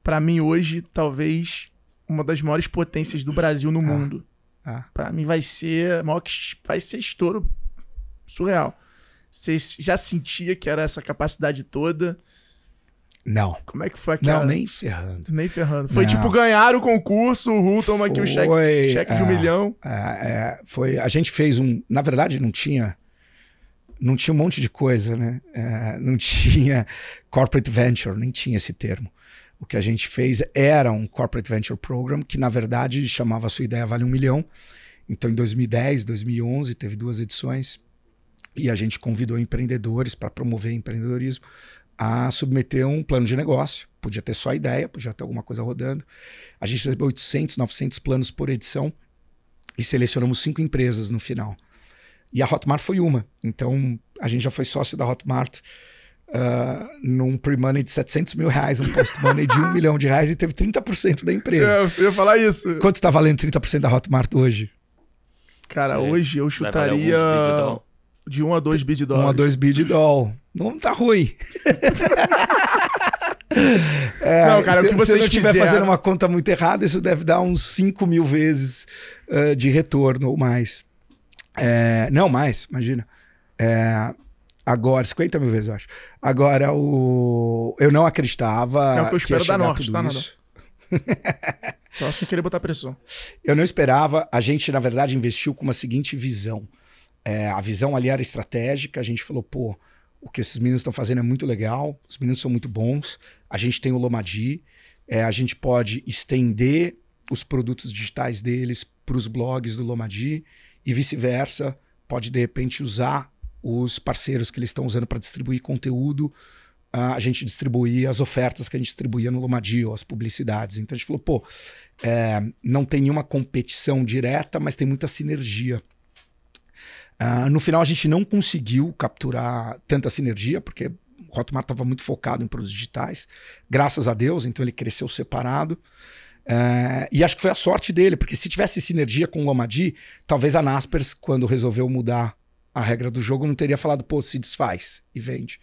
para mim hoje, talvez uma das maiores potências do Brasil no ah. mundo. Ah. É. Para mim vai ser maior que vai ser estouro surreal. Você já sentia que era essa capacidade toda? Não. Como é que foi aquela? Não, nem ferrando. Nem ferrando. Foi não. tipo ganhar o concurso, o Hulton toma aqui o cheque, cheque é, de um milhão. É, é, foi, a gente fez um, na verdade não tinha não tinha um monte de coisa, né? É, não tinha corporate venture, nem tinha esse termo. O que a gente fez era um Corporate Venture Program, que na verdade chamava a sua ideia Vale um Milhão. Então, em 2010, 2011, teve duas edições e a gente convidou empreendedores para promover empreendedorismo a submeter um plano de negócio. Podia ter só ideia, podia ter alguma coisa rodando. A gente recebeu 800, 900 planos por edição e selecionamos cinco empresas no final. E a Hotmart foi uma. Então, a gente já foi sócio da Hotmart Uh, num pre-money de 700 mil reais, um post-money de 1 (laughs) milhão de reais e teve 30% da empresa. É, você ia falar isso. Quanto está valendo 30% da Hotmart hoje? Cara, Sei. hoje eu chutaria de 1 um a 2 bid dólares. 1 um a 2 bid doll. Não tá ruim. (laughs) é, não, cara, se, o que você estiver fizeram... fazendo uma conta muito errada, isso deve dar uns 5 mil vezes uh, de retorno ou mais. É, não, mais, imagina. É, Agora, 50 mil vezes, eu acho. Agora, o... eu não acreditava. É o que eu espero que da Norte, tá, isso. (laughs) Só sem querer botar pressão. Eu não esperava. A gente, na verdade, investiu com uma seguinte visão. É, a visão ali era estratégica. A gente falou, pô, o que esses meninos estão fazendo é muito legal. Os meninos são muito bons. A gente tem o Lomadi. É, a gente pode estender os produtos digitais deles para os blogs do Lomadi e vice-versa. Pode, de repente, usar os parceiros que eles estão usando para distribuir conteúdo, a gente distribuía as ofertas que a gente distribuía no Lomadio, as publicidades. Então a gente falou, pô, é, não tem nenhuma competição direta, mas tem muita sinergia. Uh, no final a gente não conseguiu capturar tanta sinergia, porque o Hotmart estava muito focado em produtos digitais, graças a Deus, então ele cresceu separado. Uh, e acho que foi a sorte dele, porque se tivesse sinergia com o Lomadi, talvez a Naspers, quando resolveu mudar a regra do jogo não teria falado, pô, se desfaz e vende.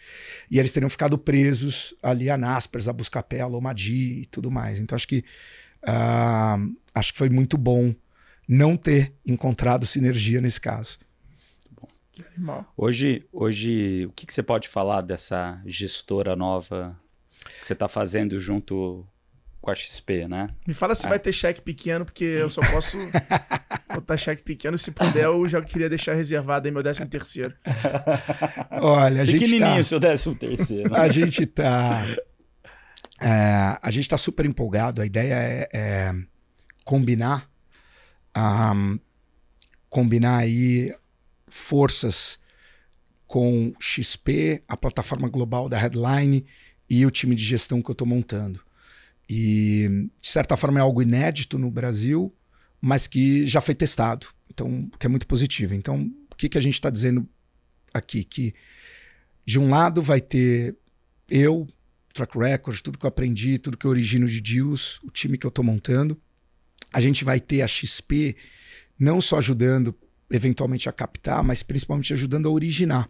E eles teriam ficado presos ali a Naspers, a Buscapé o Lomadi e tudo mais. Então acho que uh, acho que foi muito bom não ter encontrado sinergia nesse caso. Que animal. Hoje, hoje o que, que você pode falar dessa gestora nova que você está fazendo junto com a XP, né? Me fala se é. vai ter cheque pequeno, porque eu só posso (laughs) botar cheque pequeno. Se puder, eu já queria deixar reservado aí meu 13 terceiro. (laughs) Olha, a gente Pequenininho tá... seu 13 terceiro. a gente tá... É, a gente tá super empolgado. A ideia é, é combinar... Um, combinar aí forças com XP, a plataforma global da Headline e o time de gestão que eu estou montando. E, de certa forma, é algo inédito no Brasil, mas que já foi testado, então, que é muito positivo. Então, o que, que a gente está dizendo aqui? Que, de um lado, vai ter eu, track record, tudo que eu aprendi, tudo que eu origino de Deus, o time que eu estou montando. A gente vai ter a XP não só ajudando eventualmente a captar, mas principalmente ajudando a originar.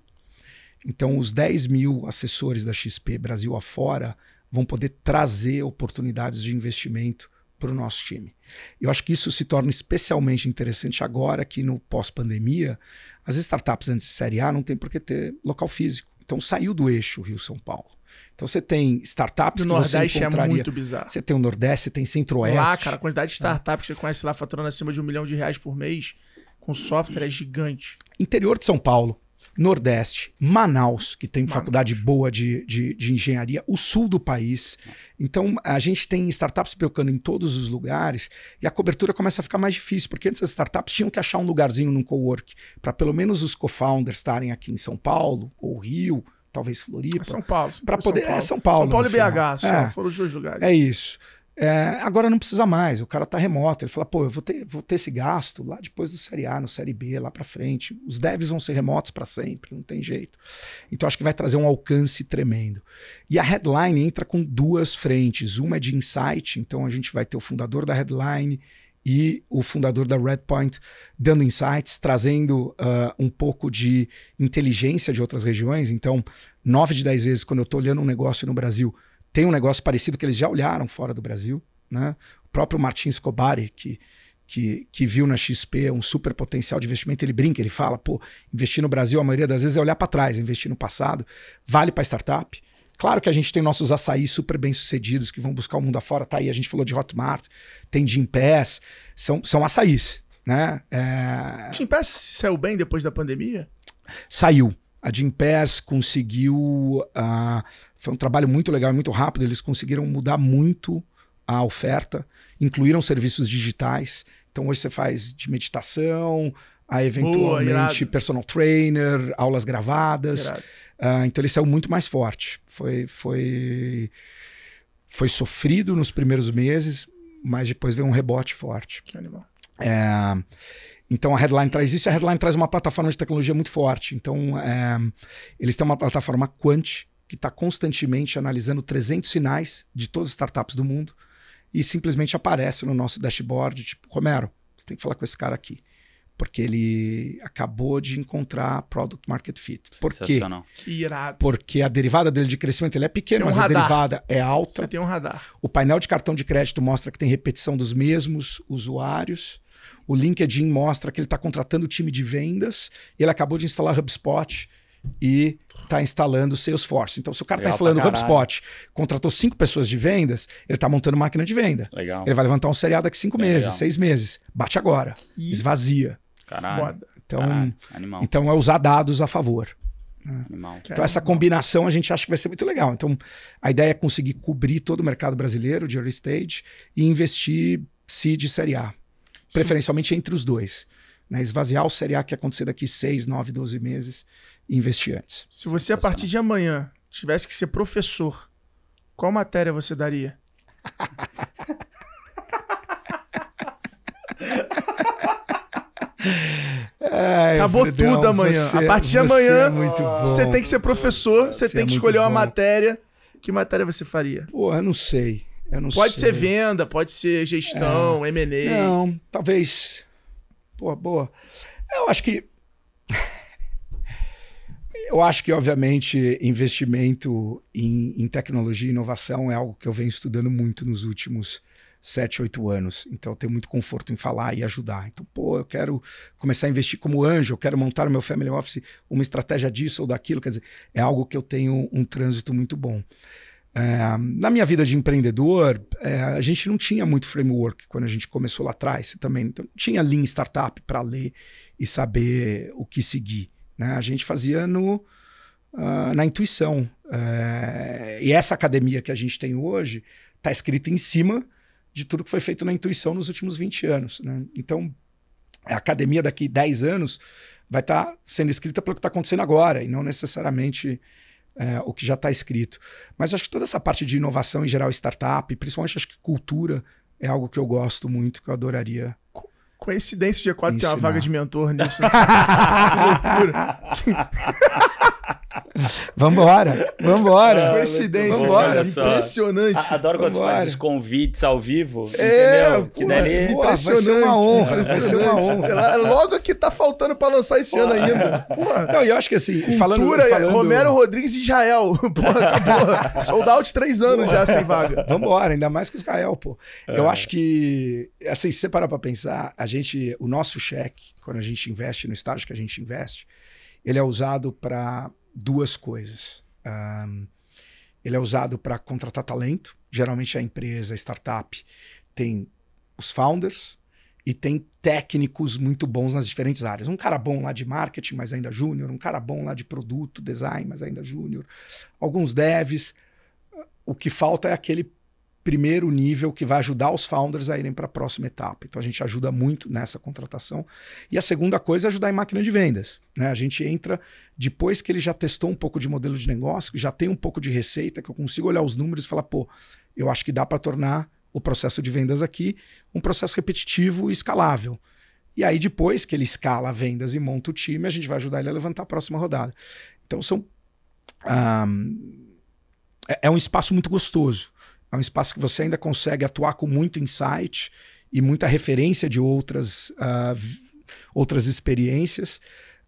Então, os 10 mil assessores da XP Brasil afora vão poder trazer oportunidades de investimento para o nosso time. Eu acho que isso se torna especialmente interessante agora que no pós-pandemia as startups antes de série A não tem por que ter local físico. Então saiu do eixo Rio-São Paulo. Então você tem startups no que Nordeste você é encontraria. é muito bizarro. Você tem o Nordeste, você tem Centro-Oeste. Lá, cara, a quantidade de é. startups é. que você conhece lá faturando acima de um milhão de reais por mês com software é gigante. Interior de São Paulo. Nordeste, Manaus, que tem Manaus. faculdade boa de, de, de, engenharia, o sul do país. Então, a gente tem startups pecando em todos os lugares e a cobertura começa a ficar mais difícil, porque antes as startups tinham que achar um lugarzinho num co-work, para pelo menos os co-founders estarem aqui em São Paulo ou Rio, talvez Floripa. É São Paulo. Para poder. São é Paulo. É São Paulo. São Paulo e BH, só, é, foram os dois lugares. É isso. É, agora não precisa mais, o cara está remoto. Ele fala, pô, eu vou ter, vou ter esse gasto lá depois do Série A, no Série B, lá para frente. Os devs vão ser remotos para sempre, não tem jeito. Então acho que vai trazer um alcance tremendo. E a headline entra com duas frentes. Uma é de insight, então a gente vai ter o fundador da headline e o fundador da Redpoint dando insights, trazendo uh, um pouco de inteligência de outras regiões. Então, nove de dez vezes, quando eu estou olhando um negócio no Brasil, tem um negócio parecido que eles já olharam fora do Brasil. Né? O próprio Martin Scobari, que, que, que, viu na XP um super potencial de investimento, ele brinca, ele fala: pô, investir no Brasil a maioria das vezes é olhar para trás, investir no passado, vale para startup. Claro que a gente tem nossos açaí super bem-sucedidos que vão buscar o mundo afora, tá aí, a gente falou de Hotmart, tem Jim Pass, são, são açaís, né? É... Jim Pass saiu bem depois da pandemia? Saiu, a Jim conseguiu. Ah, foi um trabalho muito legal, muito rápido. Eles conseguiram mudar muito a oferta, incluíram serviços digitais. Então hoje você faz de meditação, a eventualmente Boa, personal trainer, aulas gravadas. Ah, então ele saiu muito mais forte. Foi, foi, foi sofrido nos primeiros meses, mas depois veio um rebote forte. Que animal. É, então a Headline traz isso. A Headline traz uma plataforma de tecnologia muito forte. Então é, eles têm uma plataforma Quant que está constantemente analisando 300 sinais de todas as startups do mundo e simplesmente aparece no nosso dashboard, tipo, Romero, você tem que falar com esse cara aqui. Porque ele acabou de encontrar Product Market Fit. Por quê? Irado. Porque a derivada dele de crescimento ele é pequeno, um mas radar. a derivada é alta. Você tem um radar. O painel de cartão de crédito mostra que tem repetição dos mesmos usuários. O LinkedIn mostra que ele está contratando o time de vendas, ele acabou de instalar HubSpot e está instalando Salesforce. Então, se o cara está instalando HubSpot, contratou cinco pessoas de vendas, ele está montando máquina de venda. Legal. Ele vai levantar um seriado daqui cinco é meses, legal. seis meses. Bate agora. Que... Esvazia. Caralho. Foda. Então, Caralho. então é usar dados a favor. Né? Animal. Então, essa combinação a gente acha que vai ser muito legal. Então, a ideia é conseguir cobrir todo o mercado brasileiro de early stage e investir seed de série A preferencialmente entre os dois. Né? Esvaziar o Série A que acontecer daqui 6, 9, 12 meses e investir antes. Se você, a partir de amanhã, tivesse que ser professor, qual matéria você daria? Acabou tudo amanhã. Você, a é- partir de amanhã, você, é você tem que ser professor, você, você é tem que é escolher uma bom. matéria. Que matéria você faria? pô eu não sei pode sei. ser venda, pode ser gestão, é, M&A. Não, talvez. Pô, boa. Eu acho que. (laughs) eu acho que, obviamente, investimento em, em, tecnologia e inovação é algo que eu venho estudando muito nos últimos sete, oito anos. Então, eu tenho muito conforto em falar e ajudar. Então, pô, eu quero começar a investir como anjo, eu quero montar o meu family office, uma estratégia disso ou daquilo. Quer dizer, é algo que eu tenho um trânsito muito bom. É, na minha vida de empreendedor, é, a gente não tinha muito framework quando a gente começou lá atrás também. Então, não tinha Lean Startup para ler e saber o que seguir. Né? A gente fazia no, uh, na intuição. É, e essa academia que a gente tem hoje está escrita em cima de tudo que foi feito na intuição nos últimos 20 anos. Né? Então, a academia daqui 10 anos vai estar tá sendo escrita pelo que está acontecendo agora e não necessariamente é, o que já está escrito. Mas acho que toda essa parte de inovação em geral, startup, principalmente acho que cultura, é algo que eu gosto muito, que eu adoraria. Co coincidência, de quatro ter uma vaga de mentor nisso. (laughs) que loucura. (laughs) Vambora, vambora. Ah, Coincidência, vambora. Impressionante. A, adoro quando faz os convites ao vivo. É, entendeu? Pô, que daí... Pô, vai ser uma honra. Vai ser uma honra. Logo que tá faltando pra lançar esse pô. ano ainda. Porra. Não, eu acho que assim, Cultura, falando, é, falando... Romero Rodrigues e Israel. (laughs) Pô, acabou. Sold out três anos já sem vaga. Vambora, ainda mais com Israel, pô. É. Eu acho que, assim, se você parar pra pensar, a gente, o nosso cheque, quando a gente investe no estágio que a gente investe, ele é usado para duas coisas. Um, ele é usado para contratar talento. Geralmente a empresa, a startup, tem os founders e tem técnicos muito bons nas diferentes áreas. Um cara bom lá de marketing, mas ainda júnior. Um cara bom lá de produto, design, mas ainda júnior. Alguns devs. O que falta é aquele primeiro nível que vai ajudar os founders a irem para a próxima etapa. Então a gente ajuda muito nessa contratação. E a segunda coisa é ajudar em máquina de vendas. Né? A gente entra depois que ele já testou um pouco de modelo de negócio, que já tem um pouco de receita, que eu consigo olhar os números e falar, pô, eu acho que dá para tornar o processo de vendas aqui um processo repetitivo e escalável. E aí, depois que ele escala vendas e monta o time, a gente vai ajudar ele a levantar a próxima rodada. Então, são. Um, é, é um espaço muito gostoso. É um espaço que você ainda consegue atuar com muito insight e muita referência de outras, uh, outras experiências.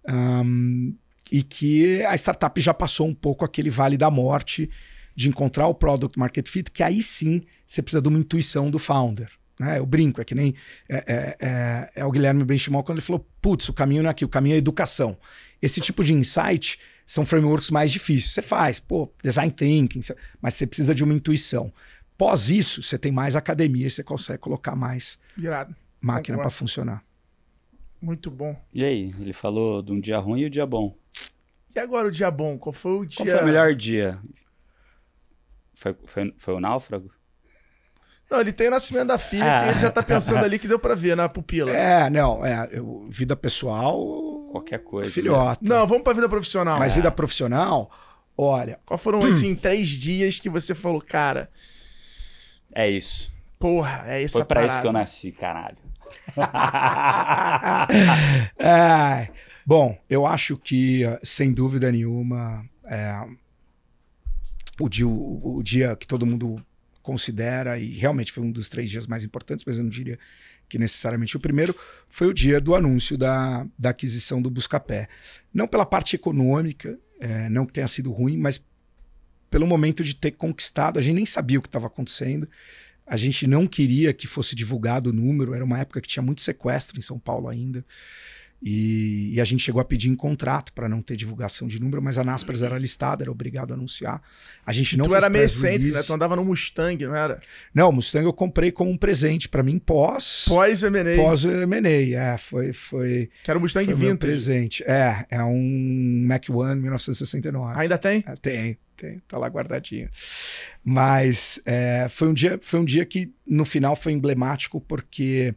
Um, e que a startup já passou um pouco aquele vale da morte de encontrar o product market fit, que aí sim você precisa de uma intuição do founder. Né? Eu brinco, é que nem é, é, é, é o Guilherme Benchimol quando ele falou: putz, o caminho não é aqui, o caminho é educação. Esse tipo de insight são frameworks mais difíceis. Você faz, pô, design thinking, mas você precisa de uma intuição. Pós isso, você tem mais academia, você consegue colocar mais Irado. máquina para funcionar. Muito bom. E aí, ele falou de um dia ruim e o um dia bom. E agora o dia bom? Qual foi o dia? Qual foi o melhor dia? Foi, foi, foi o náufrago? Não, ele tem o nascimento da filha, é. que ele já tá pensando ali que deu para ver na pupila. É, não, é, eu, vida pessoal, qualquer coisa. Né? Filhota. Né? Não, vamos para vida profissional. Mas é. vida profissional, olha, qual foram assim três dias que você falou, cara, é isso. Porra, é isso. Foi pra parada. isso que eu nasci, caralho. (laughs) é, bom, eu acho que, sem dúvida nenhuma, é, o, dia, o, o dia que todo mundo considera, e realmente foi um dos três dias mais importantes, mas eu não diria que necessariamente o primeiro, foi o dia do anúncio da, da aquisição do Buscapé. Não pela parte econômica, é, não que tenha sido ruim, mas pelo momento de ter conquistado, a gente nem sabia o que estava acontecendo. A gente não queria que fosse divulgado o número, era uma época que tinha muito sequestro em São Paulo ainda. E, e a gente chegou a pedir em contrato para não ter divulgação de número, mas a Naspers era listada, era obrigado a anunciar. A gente não e tu era meio né? Tu andava no Mustang, não era? Não, o Mustang eu comprei como um presente para mim pós. Pós o Pós o é, foi foi. Que era o Mustang foi vintage. presente. É, é um Mac One 1969. Ainda tem? É, tem tem, tá lá guardadinho. Mas é, foi, um dia, foi um dia que, no final, foi emblemático, porque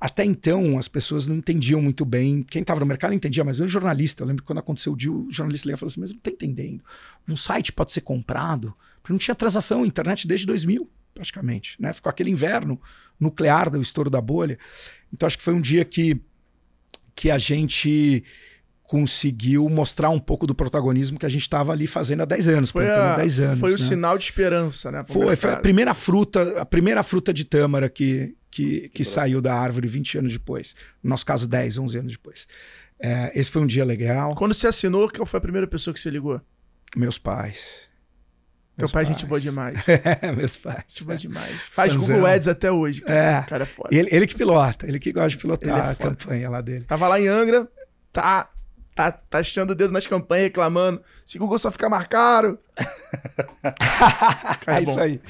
até então as pessoas não entendiam muito bem. Quem estava no mercado entendia, mas o jornalista, eu lembro quando aconteceu o dia, o jornalista ligou e falou assim: Mas não está entendendo. Um site pode ser comprado, porque não tinha transação internet desde 2000, praticamente. Né? Ficou aquele inverno nuclear do estouro da bolha. Então acho que foi um dia que, que a gente conseguiu mostrar um pouco do protagonismo que a gente estava ali fazendo há 10 anos, foi anos. Foi né? o sinal de esperança, né? Foi, foi a primeira fruta, a primeira fruta de tâmara que, que, que, que saiu da árvore 20 anos depois. No nosso caso, 10, 11 anos depois. É, esse foi um dia legal. Quando você assinou, qual foi a primeira pessoa que você ligou? Meus pais. Meus Teu pai, é pais. gente boa demais. (laughs) é, meus pais. Gente boa demais. (laughs) Faz Fanzão. Google Ads até hoje. Cara. É. O cara é foda. Ele, ele que pilota, ele que gosta de é pilotar é a campanha lá dele. Tava lá em Angra, tá tá, tá estirando o dedo nas campanhas, reclamando. Se Google só ficar mais caro. (laughs) é, é isso aí.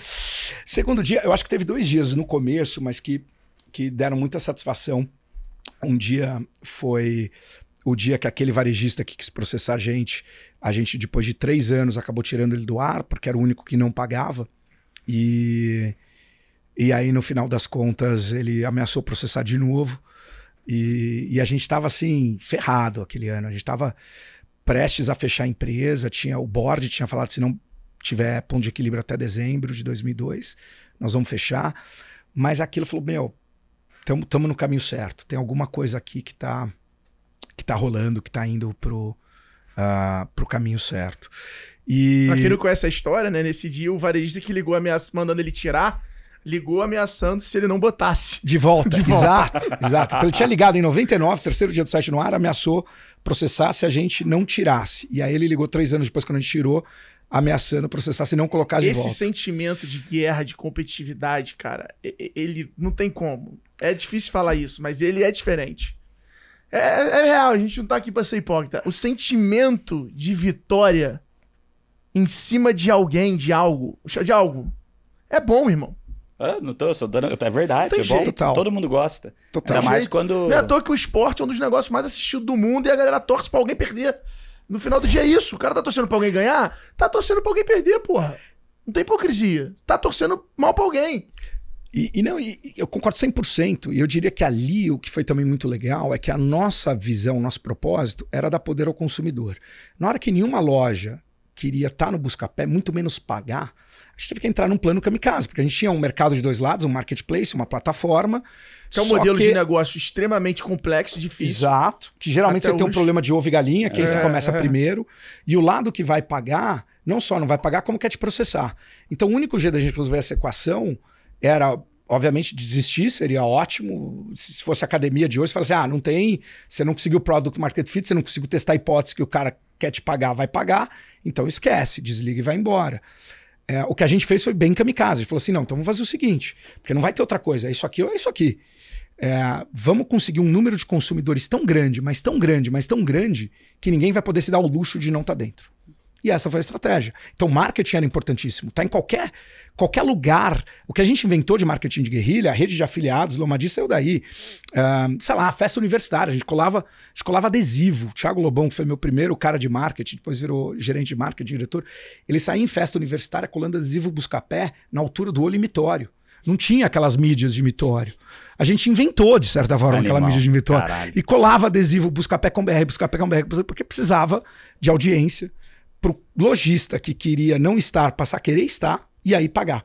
Segundo dia, eu acho que teve dois dias no começo, mas que, que deram muita satisfação. Um dia foi o dia que aquele varejista que quis processar a gente, a gente, depois de três anos, acabou tirando ele do ar, porque era o único que não pagava. E, e aí, no final das contas, ele ameaçou processar de novo. E, e a gente estava assim, ferrado aquele ano. A gente estava prestes a fechar a empresa, tinha o board tinha falado se não tiver ponto de equilíbrio até dezembro de 2002, nós vamos fechar. Mas aquilo falou, meu, estamos no caminho certo. Tem alguma coisa aqui que está que tá rolando, que está indo pro, uh, pro caminho certo. E... Pra quem não conhece a história, né? Nesse dia o varejista que ligou a ameaça mandando ele tirar ligou ameaçando se ele não botasse. (laughs) De volta. De volta. Exato, exato. Então ele tinha ligado em 99, terceiro dia do site no ar, ameaçou processar se a gente não tirasse. E aí ele ligou três anos depois quando a gente tirou, ameaçando processar se não colocar de Esse volta. Esse sentimento de guerra, de competitividade, cara, ele não tem como. É difícil falar isso, mas ele é diferente. É, é real, a gente não tá aqui pra ser hipócrita. O sentimento de vitória em cima de alguém, de algo, de algo, é bom, irmão. Ah, não tô, sou dando. É verdade, Tem é jeito, bom. tal. Todo mundo gosta. Total. Ainda mais jeito. quando. Não é à toa que o esporte é um dos negócios mais assistidos do mundo e a galera torce pra alguém perder. No final do dia é isso. O cara tá torcendo pra alguém ganhar, tá torcendo pra alguém perder, porra. Não tem hipocrisia. Tá torcendo mal pra alguém. E, e não, e, eu concordo 100%. E eu diria que ali o que foi também muito legal é que a nossa visão, nosso propósito era dar poder ao consumidor. Na hora que nenhuma loja queria estar tá no Buscapé, muito menos pagar, a gente teve que entrar num plano kamikaze, porque a gente tinha um mercado de dois lados, um marketplace, uma plataforma. Que é um modelo que... de negócio extremamente complexo, difícil. Exato. Que geralmente Até você hoje. tem um problema de ovo e galinha, que é, aí você é, começa é. primeiro. E o lado que vai pagar, não só não vai pagar, como quer te processar. Então o único jeito da gente resolver essa equação era Obviamente, desistir seria ótimo. Se fosse academia de hoje, falasse assim: ah, não tem, você não conseguiu o product market fit, você não conseguiu testar a hipótese que o cara quer te pagar, vai pagar. Então esquece, desliga e vai embora. É, o que a gente fez foi bem kamikaze. A gente falou assim: não, então vamos fazer o seguinte, porque não vai ter outra coisa, é isso aqui ou é isso aqui. É, vamos conseguir um número de consumidores tão grande, mas tão grande, mas tão grande, que ninguém vai poder se dar o luxo de não estar tá dentro. E essa foi a estratégia. Então, marketing era importantíssimo. Tá em qualquer qualquer lugar. O que a gente inventou de marketing de guerrilha, a rede de afiliados, Lomadi saiu daí. Uh, sei lá, festa universitária, a gente colava, a gente colava adesivo. O Thiago Lobão, que foi meu primeiro cara de marketing, depois virou gerente de marketing, diretor. Ele saía em festa universitária colando adesivo busca-pé na altura do olho imitório. Não tinha aquelas mídias de mitório. A gente inventou, de certa forma, Animal, aquela mídia de mitório. Caralho. E colava adesivo busca-pé com BR, busca-pé com BR, porque precisava de audiência pro lojista que queria não estar passar a querer estar e aí pagar.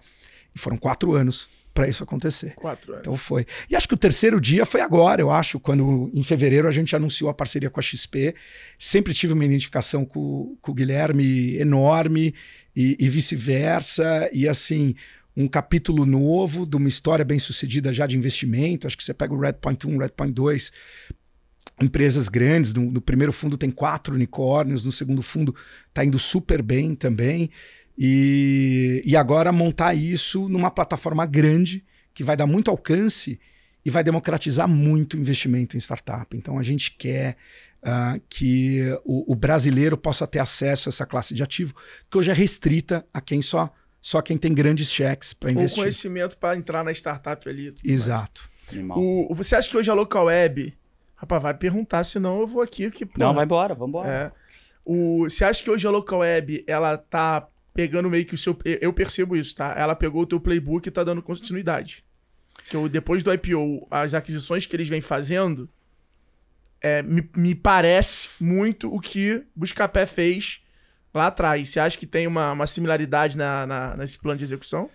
E foram quatro anos para isso acontecer. Quatro anos. Então foi. E acho que o terceiro dia foi agora, eu acho, quando em fevereiro a gente anunciou a parceria com a XP. Sempre tive uma identificação com, com o Guilherme enorme e, e vice-versa. E assim, um capítulo novo de uma história bem sucedida já de investimento. Acho que você pega o Red Point 1, Red Point 2, empresas grandes. No, no, primeiro fundo tem quatro unicórnios, no segundo fundo está indo super bem também. E, e agora montar isso numa plataforma grande que vai dar muito alcance e vai democratizar muito o investimento em startup. Então a gente quer uh, que o, o, brasileiro possa ter acesso a essa classe de ativo, que hoje é restrita a quem só só quem tem grandes cheques para investir. O conhecimento para entrar na startup ali. Exato. O, você acha que hoje a Local Web Rapaz, vai perguntar, senão eu vou aqui. Que, porra. Não, vai embora, vamos embora. É. O, você acha que hoje a Local Web, ela tá pegando meio que o seu. Eu percebo isso, tá? Ela pegou o teu playbook e tá dando continuidade. Que eu, depois do IPO, as aquisições que eles vêm fazendo, é, me, me parece muito o que Buscapé fez lá atrás. Você acha que tem uma, uma similaridade na, na, nesse plano de execução?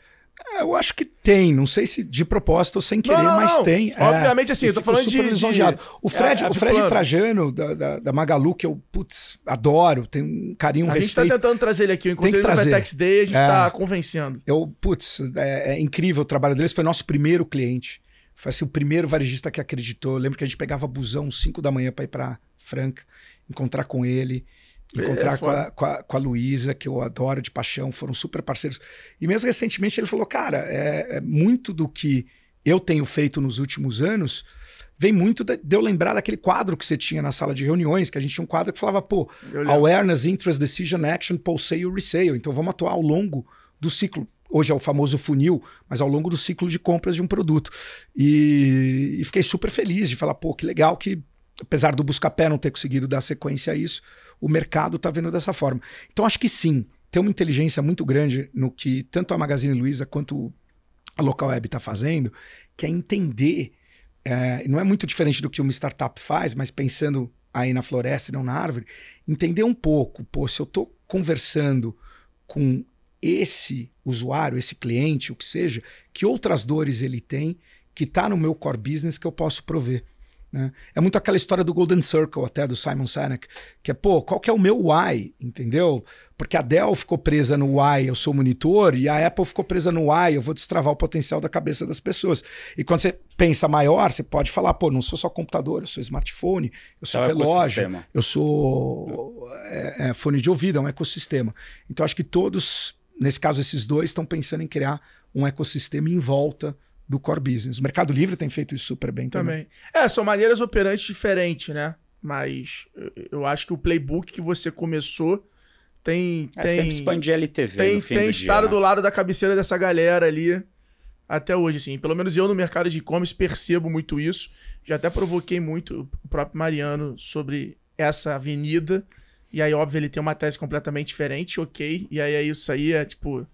É, eu acho que tem, não sei se de propósito ou sem querer, não, não, mas não. tem. É, Obviamente, é, assim, eu tô falando de, lisonjeado. O é, Fred, é, o Fred Trajano, da, da, da, Magalu, que eu, putz, adoro, tem um carinho, um a respeito. A gente tá tentando trazer ele aqui, eu encontrei ele trazer. no Vetex Day, a gente é, tá convencendo. Eu, putz, é, é, incrível o trabalho deles, foi nosso primeiro cliente. Foi assim, o primeiro varejista que acreditou. Eu lembro que a gente pegava busão 5 da manhã para ir para Franca, encontrar com ele. Encontrar é, é com, a, com, a, com, a, Luísa, que eu adoro de paixão, foram super parceiros. E mesmo recentemente ele falou: cara, é, é muito do que eu tenho feito nos últimos anos vem muito de, eu lembrar daquele quadro que você tinha na sala de reuniões, que a gente tinha um quadro que falava, pô, awareness, interest, decision, action, pulsei e resale. Então vamos atuar ao longo do ciclo. Hoje é o famoso funil, mas ao longo do ciclo de compras de um produto. E, e fiquei super feliz de falar, pô, que legal que, apesar do Buscapé não ter conseguido dar sequência a isso, o mercado está vendo dessa forma. Então acho que sim, tem uma inteligência muito grande no que tanto a Magazine Luiza quanto a Local Web está fazendo, que é entender. É, não é muito diferente do que uma startup faz, mas pensando aí na floresta e não na árvore, entender um pouco, pô, se eu estou conversando com esse usuário, esse cliente, o que seja, que outras dores ele tem que está no meu core business que eu posso prover. Né? É muito aquela história do Golden Circle, até do Simon Sinek, que é, pô, qual que é o meu why, entendeu? Porque a Dell ficou presa no why, eu sou monitor, e a Apple ficou presa no why, eu vou destravar o potencial da cabeça das pessoas. E quando você pensa maior, você pode falar, pô, não sou só computador, eu sou smartphone, eu sou é um relógio, ecossistema. eu sou é, é, fone de ouvido, é um ecossistema. Então acho que todos, nesse caso esses dois, estão pensando em criar um ecossistema em volta do core business. O Mercado Livre tem feito isso super bem também. também. É, são maneiras operantes diferentes, né? Mas eu acho que o playbook que você começou tem. É, tem sempre expandir LTV. Tem, tem do estado dia, né? do lado da cabeceira dessa galera ali até hoje, assim. Pelo menos eu no mercado de e-commerce percebo muito isso. Já até provoquei muito o próprio Mariano sobre essa avenida. E aí, óbvio, ele tem uma tese completamente diferente, ok. E aí é isso aí, é tipo,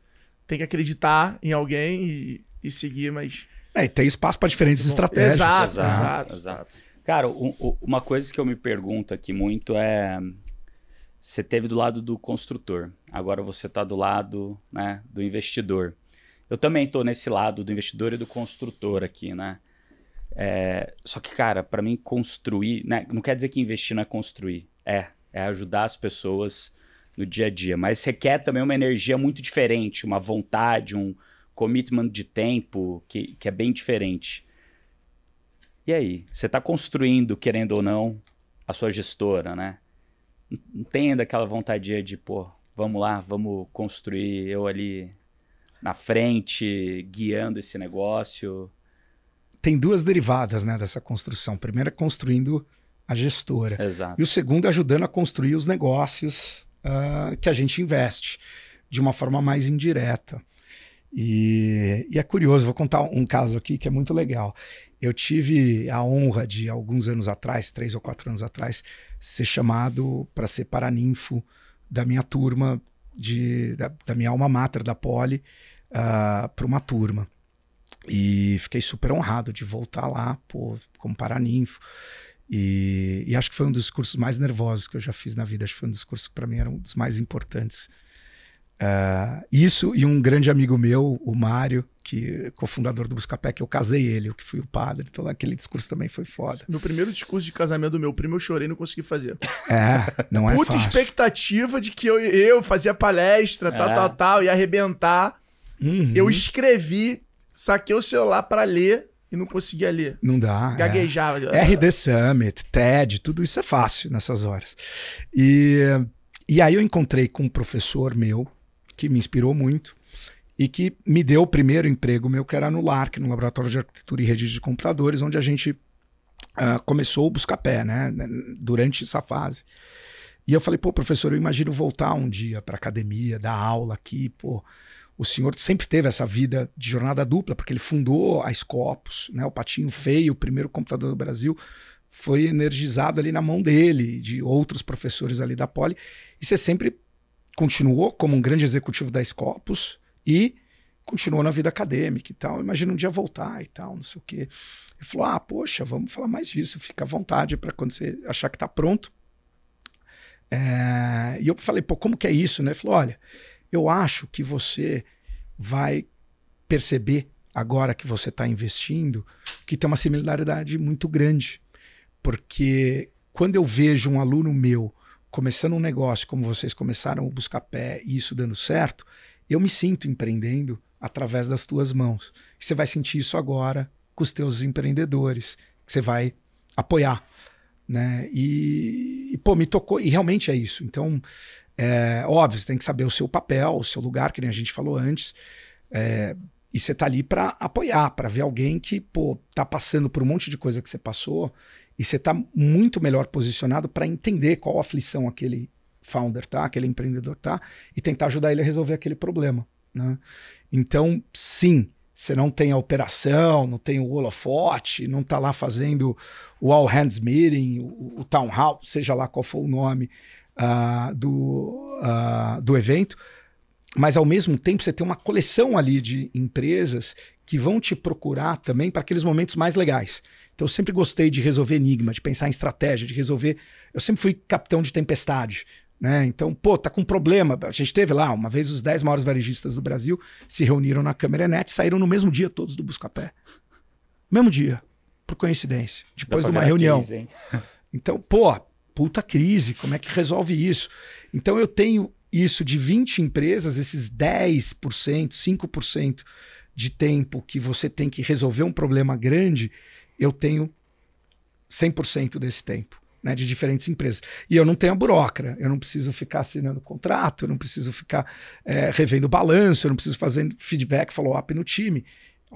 tem que acreditar em alguém e e seguir, mas. É, e tem espaço para diferentes tá estratégias. Exato, exato. exato. Cara, um, um, uma coisa que eu me pergunto aqui muito é. Você teve do lado do construtor, agora você está do lado né, do investidor. Eu também estou nesse lado do investidor e do construtor aqui, né? É, só que, cara, para mim construir, né, não quer dizer que investir não é construir, é, é ajudar as pessoas no dia a dia, mas requer também uma energia muito diferente, uma vontade, um, commitment de tempo, que, que é bem diferente. E aí? Você está construindo, querendo ou não, a sua gestora, né? Não tem daquela aquela vontade de, pô, vamos lá, vamos construir eu ali na frente, guiando esse negócio. Tem duas derivadas né, dessa construção. Primeiro é construindo a gestora. Exato. E o segundo é ajudando a construir os negócios uh, que a gente investe de uma forma mais indireta. E, e, é curioso, vou contar um caso aqui que é muito legal. Eu tive a honra de, alguns anos atrás, três ou quatro anos atrás, ser chamado para ser paraninfo da minha turma, de, da, da minha alma mater, da Poli, uh, ah, para uma turma. E fiquei super honrado de voltar lá pô, como paraninfo. E, e acho que foi um dos cursos mais nervosos que eu já fiz na vida. Acho que foi um dos cursos que, para mim, era um dos mais importantes Uh, isso e um grande amigo meu, o Mário, que cofundador do Buscapé, que eu casei ele, que fui o padre. Então aquele discurso também foi foda. No primeiro discurso de casamento do meu primo, eu chorei e não consegui fazer. É, não é Puta fácil. expectativa de que eu, eu fazia palestra, tal, é. tal, tal, e arrebentar. Uhum. Eu escrevi, saquei o celular para ler e não conseguia ler. Não dá. É. Gaguejava. É. RD Summit, TED, tudo isso é fácil nessas horas. E, e aí eu encontrei com um professor meu, que me inspirou muito e que me deu o primeiro emprego meu, que era no LARC, no Laboratório de Arquitetura e Redes de Computadores, onde a gente uh, começou o Buscapé, né, né, durante essa fase. E eu falei, pô, professor, eu imagino voltar um dia para academia, dar aula aqui, pô. O senhor sempre teve essa vida de jornada dupla, porque ele fundou a Scopus, né, o Patinho Feio, o primeiro computador do Brasil, foi energizado ali na mão dele, de outros professores ali da Poli, e você sempre continuou como um grande executivo da Scopus e continuou na vida acadêmica e tal. Imagina um dia voltar e tal, não sei o quê. Ele falou: ah, poxa, vamos falar mais disso, fica à vontade para quando você achar que está pronto. É... E eu falei: pô, como que é isso, né? Ele falou: olha, eu acho que você vai perceber agora que você está investindo que tem uma similaridade muito grande. Porque quando eu vejo um aluno meu começando um negócio como vocês começaram o Buscapé e isso dando certo, eu me sinto empreendendo através das tuas mãos. você vai sentir isso agora com os teus empreendedores, que você vai apoiar. Né? E, e pô, me tocou, e realmente é isso. Então, é, óbvio, você tem que saber o seu papel, o seu lugar, que nem a gente falou antes. É, e você tá ali para apoiar, para ver alguém que, pô, tá passando por um monte de coisa que você passou e você está muito melhor posicionado para entender qual aflição aquele founder tá, aquele empreendedor tá, e tentar ajudar ele a resolver aquele problema. Né? Então, sim, você não tem a operação, não tem o holofote, não está lá fazendo o all hands meeting, o, o town hall, seja lá qual for o nome uh, do, uh, do evento, mas ao mesmo tempo você tem uma coleção ali de empresas que vão te procurar também para aqueles momentos mais legais. Então eu sempre gostei de resolver enigma, de pensar em estratégia, de resolver. Eu sempre fui capitão de tempestade. Né? Então, pô, tá com problema. A gente teve lá, uma vez os 10 maiores varejistas do Brasil se reuniram na Câmara Net e saíram no mesmo dia todos do Buscapé. Mesmo dia, por coincidência. Depois de uma reunião. Crise, (laughs) então, pô, puta crise, como é que resolve isso? Então eu tenho isso de 20 empresas, esses 10%, 5% de tempo que você tem que resolver um problema grande, eu tenho 100% desse tempo. Né, de diferentes empresas. E eu não tenho a burocra, eu não preciso ficar assinando contrato, eu não preciso ficar é, revendo balanço, eu não preciso fazer feedback, follow-up no time.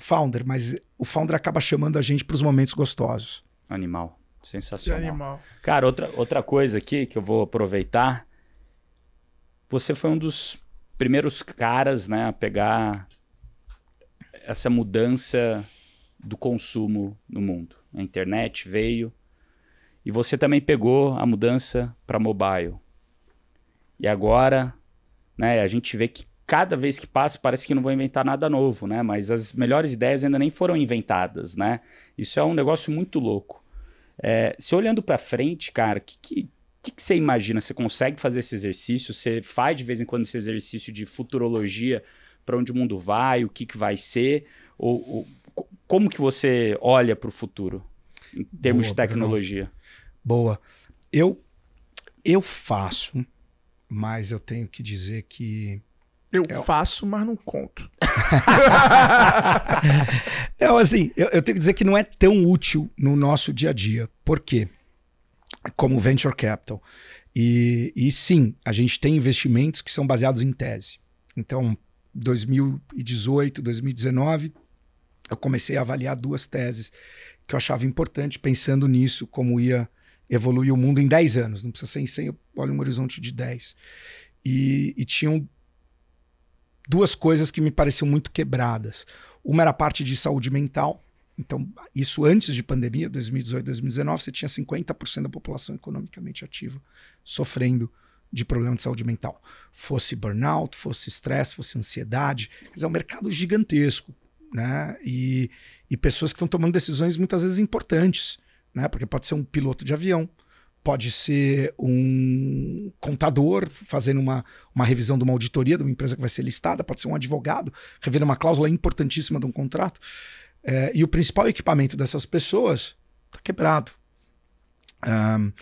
Founder, mas o founder acaba chamando a gente para os momentos gostosos. Animal. Sensacional. animal. Cara, outra, outra coisa aqui que eu vou aproveitar. Você foi um dos primeiros caras né, a pegar essa mudança do consumo no mundo. A internet veio e você também pegou a mudança para mobile. E agora, né, a gente vê que cada vez que passa parece que não vou inventar nada novo, né? Mas as melhores ideias ainda nem foram inventadas, né? Isso é um negócio muito louco. É, se olhando para frente, cara, o que, que, que, que, você imagina? Você consegue fazer esse exercício? Você faz de vez em quando esse exercício de futurologia para onde o mundo vai, o que, que vai ser? Ou, ou como que você olha para o futuro em termos Boa, de tecnologia? Bruno. Boa. Eu, eu faço, mas eu tenho que dizer que eu, eu, é faço, mas não conto. (laughs) É assim, eu, eu, tenho que dizer que não é tão útil no nosso dia a dia. Por quê? Como venture capital. E, e sim, a gente tem investimentos que são baseados em tese. Então, 2018, 2019, eu comecei a avaliar duas teses que eu achava importante, pensando nisso, como ia evoluir o mundo em 10 anos. Não precisa ser em 100, olha um horizonte de 10. E, e tinham duas coisas que me pareciam muito quebradas. Uma era a parte de saúde mental. Então, isso antes de pandemia, 2018, 2019, você tinha 50% da população economicamente ativa sofrendo de problema de saúde mental. Fosse burnout, fosse estresse, fosse ansiedade. Quer dizer, é um mercado gigantesco, né? E, e pessoas que estão tomando decisões muitas vezes importantes, né? Porque pode ser um piloto de avião, pode ser um contador fazendo uma, uma revisão de uma auditoria de uma empresa que vai ser listada, pode ser um advogado revendo uma cláusula importantíssima de um contrato. É, e o principal equipamento dessas pessoas está quebrado. Um,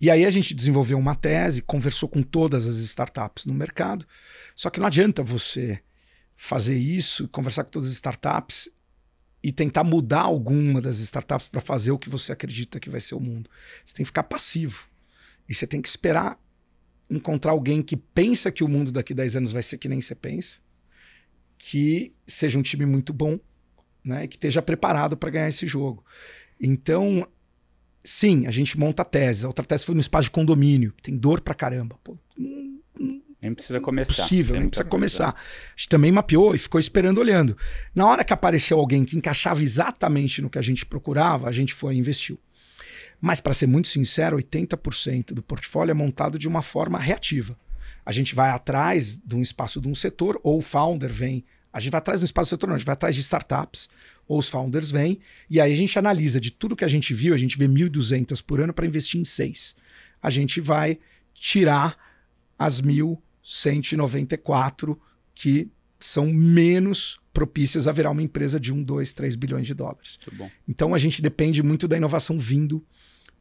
e aí a gente desenvolveu uma tese, conversou com todas as startups no mercado, só que não adianta você fazer isso, conversar com todas as startups e tentar mudar alguma das startups para fazer o que você acredita que vai ser o mundo. Você tem que ficar passivo. E você tem que esperar encontrar alguém que pensa que o mundo daqui a 10 anos vai ser que nem você pensa, que seja um time muito bom, né, que esteja preparado para ganhar esse jogo. Então, sim, a gente monta a tese. A outra tese foi no espaço de condomínio. Tem dor para caramba. Pô, nem precisa começar. Impossível, nem precisa começar. começar. A gente também mapeou e ficou esperando olhando. Na hora que apareceu alguém que encaixava exatamente no que a gente procurava, a gente foi e investiu. Mas, para ser muito sincero, 80% do portfólio é montado de uma forma reativa. A gente vai atrás de um espaço de um setor, ou o founder vem. A gente vai atrás de um espaço do setor, não, a gente vai atrás de startups, ou os founders vêm, e aí a gente analisa de tudo que a gente viu, a gente vê 1.200 por ano para investir em seis. A gente vai tirar as mil 194 que são menos propícias a virar uma empresa de 1, 2, 3 bilhões de dólares. Então a gente depende muito da inovação vindo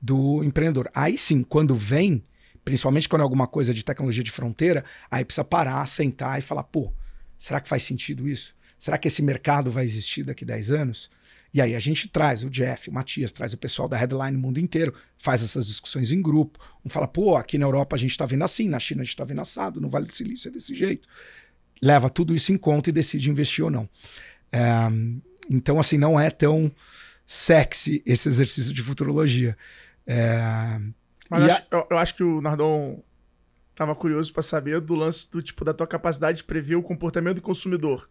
do empreendedor. Aí sim, quando vem, principalmente quando é alguma coisa de tecnologia de fronteira, aí precisa parar, sentar e falar: pô, será que faz sentido isso? Será que esse mercado vai existir daqui 10 anos? E aí a gente traz o Jeff, o Matias, traz o pessoal da Headline no mundo inteiro, faz essas discussões em grupo. Um fala, pô, aqui na Europa a gente está vendo assim, na China a gente está vendo assado, no Vale do Silício é desse jeito. Leva tudo isso em conta e decide investir ou não. É, então, assim, não é tão sexy esse exercício de futurologia. É, Mas eu, a... acho, eu, eu, acho que o Nardon estava curioso para saber do lance do tipo da tua capacidade de prever o comportamento do consumidor.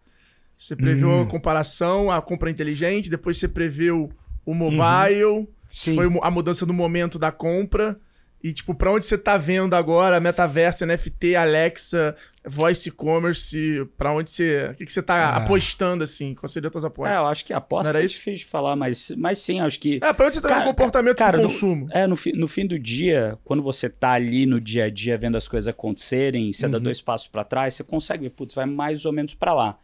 Você previu hum. a comparação, a compra inteligente, depois você previu o uhum. mobile, uhum. foi a mudança no momento da compra. E, tipo, pra onde você tá vendo agora, metaverso, NFT, Alexa, voice commerce, pra onde você. O que, que você tá ah. apostando, assim? Quais as suas apostas? É, eu acho que aposta Não era é isso? difícil de falar, mas, mas sim, acho que. É, pra onde você tá cara, o comportamento cara, do consumo? No, é, no, fi, no fim do dia, quando você tá ali no dia a dia vendo as coisas acontecerem, você uhum. dá dois passos para trás, você consegue putz, vai mais ou menos para lá.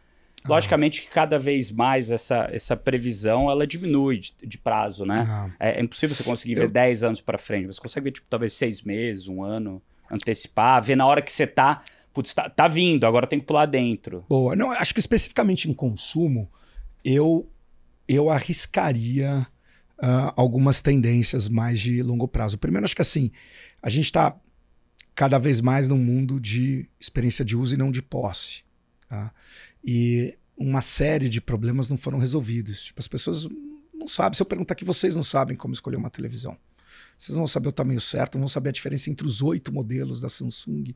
Ah. Logicamente que cada vez mais essa, essa previsão ela diminui de, de prazo, né? Ah. É, é, impossível você conseguir ver eu... 10 anos para frente. Você consegue ver, tipo, talvez seis meses, um ano, antecipar, ver na hora que você tá. Putz, tá, tá vindo, agora tem que pular dentro. Boa. Não, acho que especificamente em consumo, eu, eu arriscaria. Uh, algumas tendências mais de longo prazo. Primeiro, acho que assim, a gente está cada vez mais num mundo de experiência de uso e não de posse. Tá? e uma série de problemas não foram resolvidos. Tipo, as pessoas não sabem. Se eu perguntar aqui, vocês não sabem como escolher uma televisão. Vocês não vão saber o tamanho certo, não vão saber a diferença entre os oito modelos da Samsung,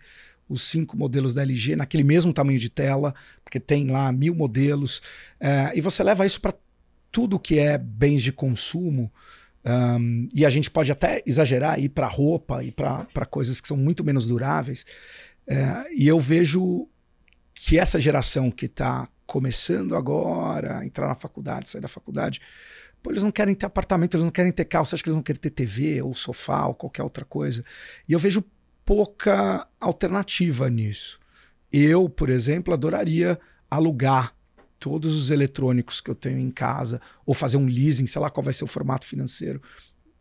os cinco modelos da LG, naquele mesmo tamanho de tela, porque tem lá mil modelos. É, e você leva isso para tudo que é bens de consumo. Um, e a gente pode até exagerar ir para roupa e para coisas que são muito menos duráveis. É, e eu vejo que essa geração que está começando agora, entrar na faculdade, sair da faculdade, pô, eles não querem ter apartamento, eles não querem ter carro, você acha que eles não querem ter TV ou sofá ou qualquer outra coisa? E eu vejo pouca alternativa nisso. Eu, por exemplo, adoraria alugar todos os eletrônicos que eu tenho em casa, ou fazer um leasing, sei lá qual vai ser o formato financeiro.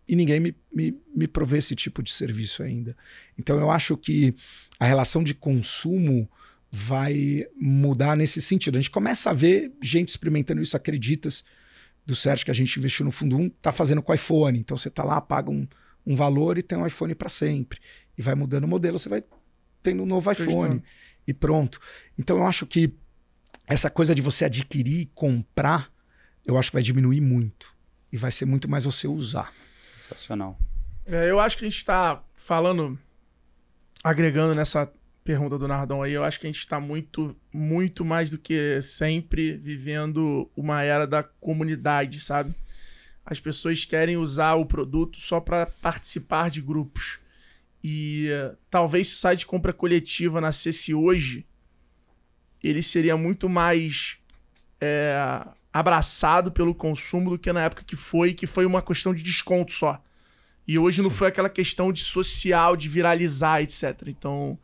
E ninguém me, me, me provê esse tipo de serviço ainda. Então eu acho que a relação de consumo vai mudar nesse sentido. A gente começa a ver gente experimentando isso, acreditas, do certo que a gente investiu no fundo 1, está fazendo com iPhone. Então você está lá, paga um, um valor e tem um iPhone para sempre. E vai mudando o modelo, você vai tendo um novo iPhone e pronto. Então eu acho que essa coisa de você adquirir e comprar, eu acho que vai diminuir muito. E vai ser muito mais você usar. Sensacional. É, eu acho que a gente está falando, agregando nessa pergunta do Nardão aí, eu acho que a gente está muito, muito mais do que sempre vivendo uma era da comunidade, sabe? As pessoas querem usar o produto só para participar de grupos. E talvez se o site de compra coletiva nascesse hoje, ele seria muito mais é, abraçado pelo consumo do que na época que foi, que foi uma questão de desconto só. E hoje Sim. não foi aquela questão de social, de viralizar, etc. Então,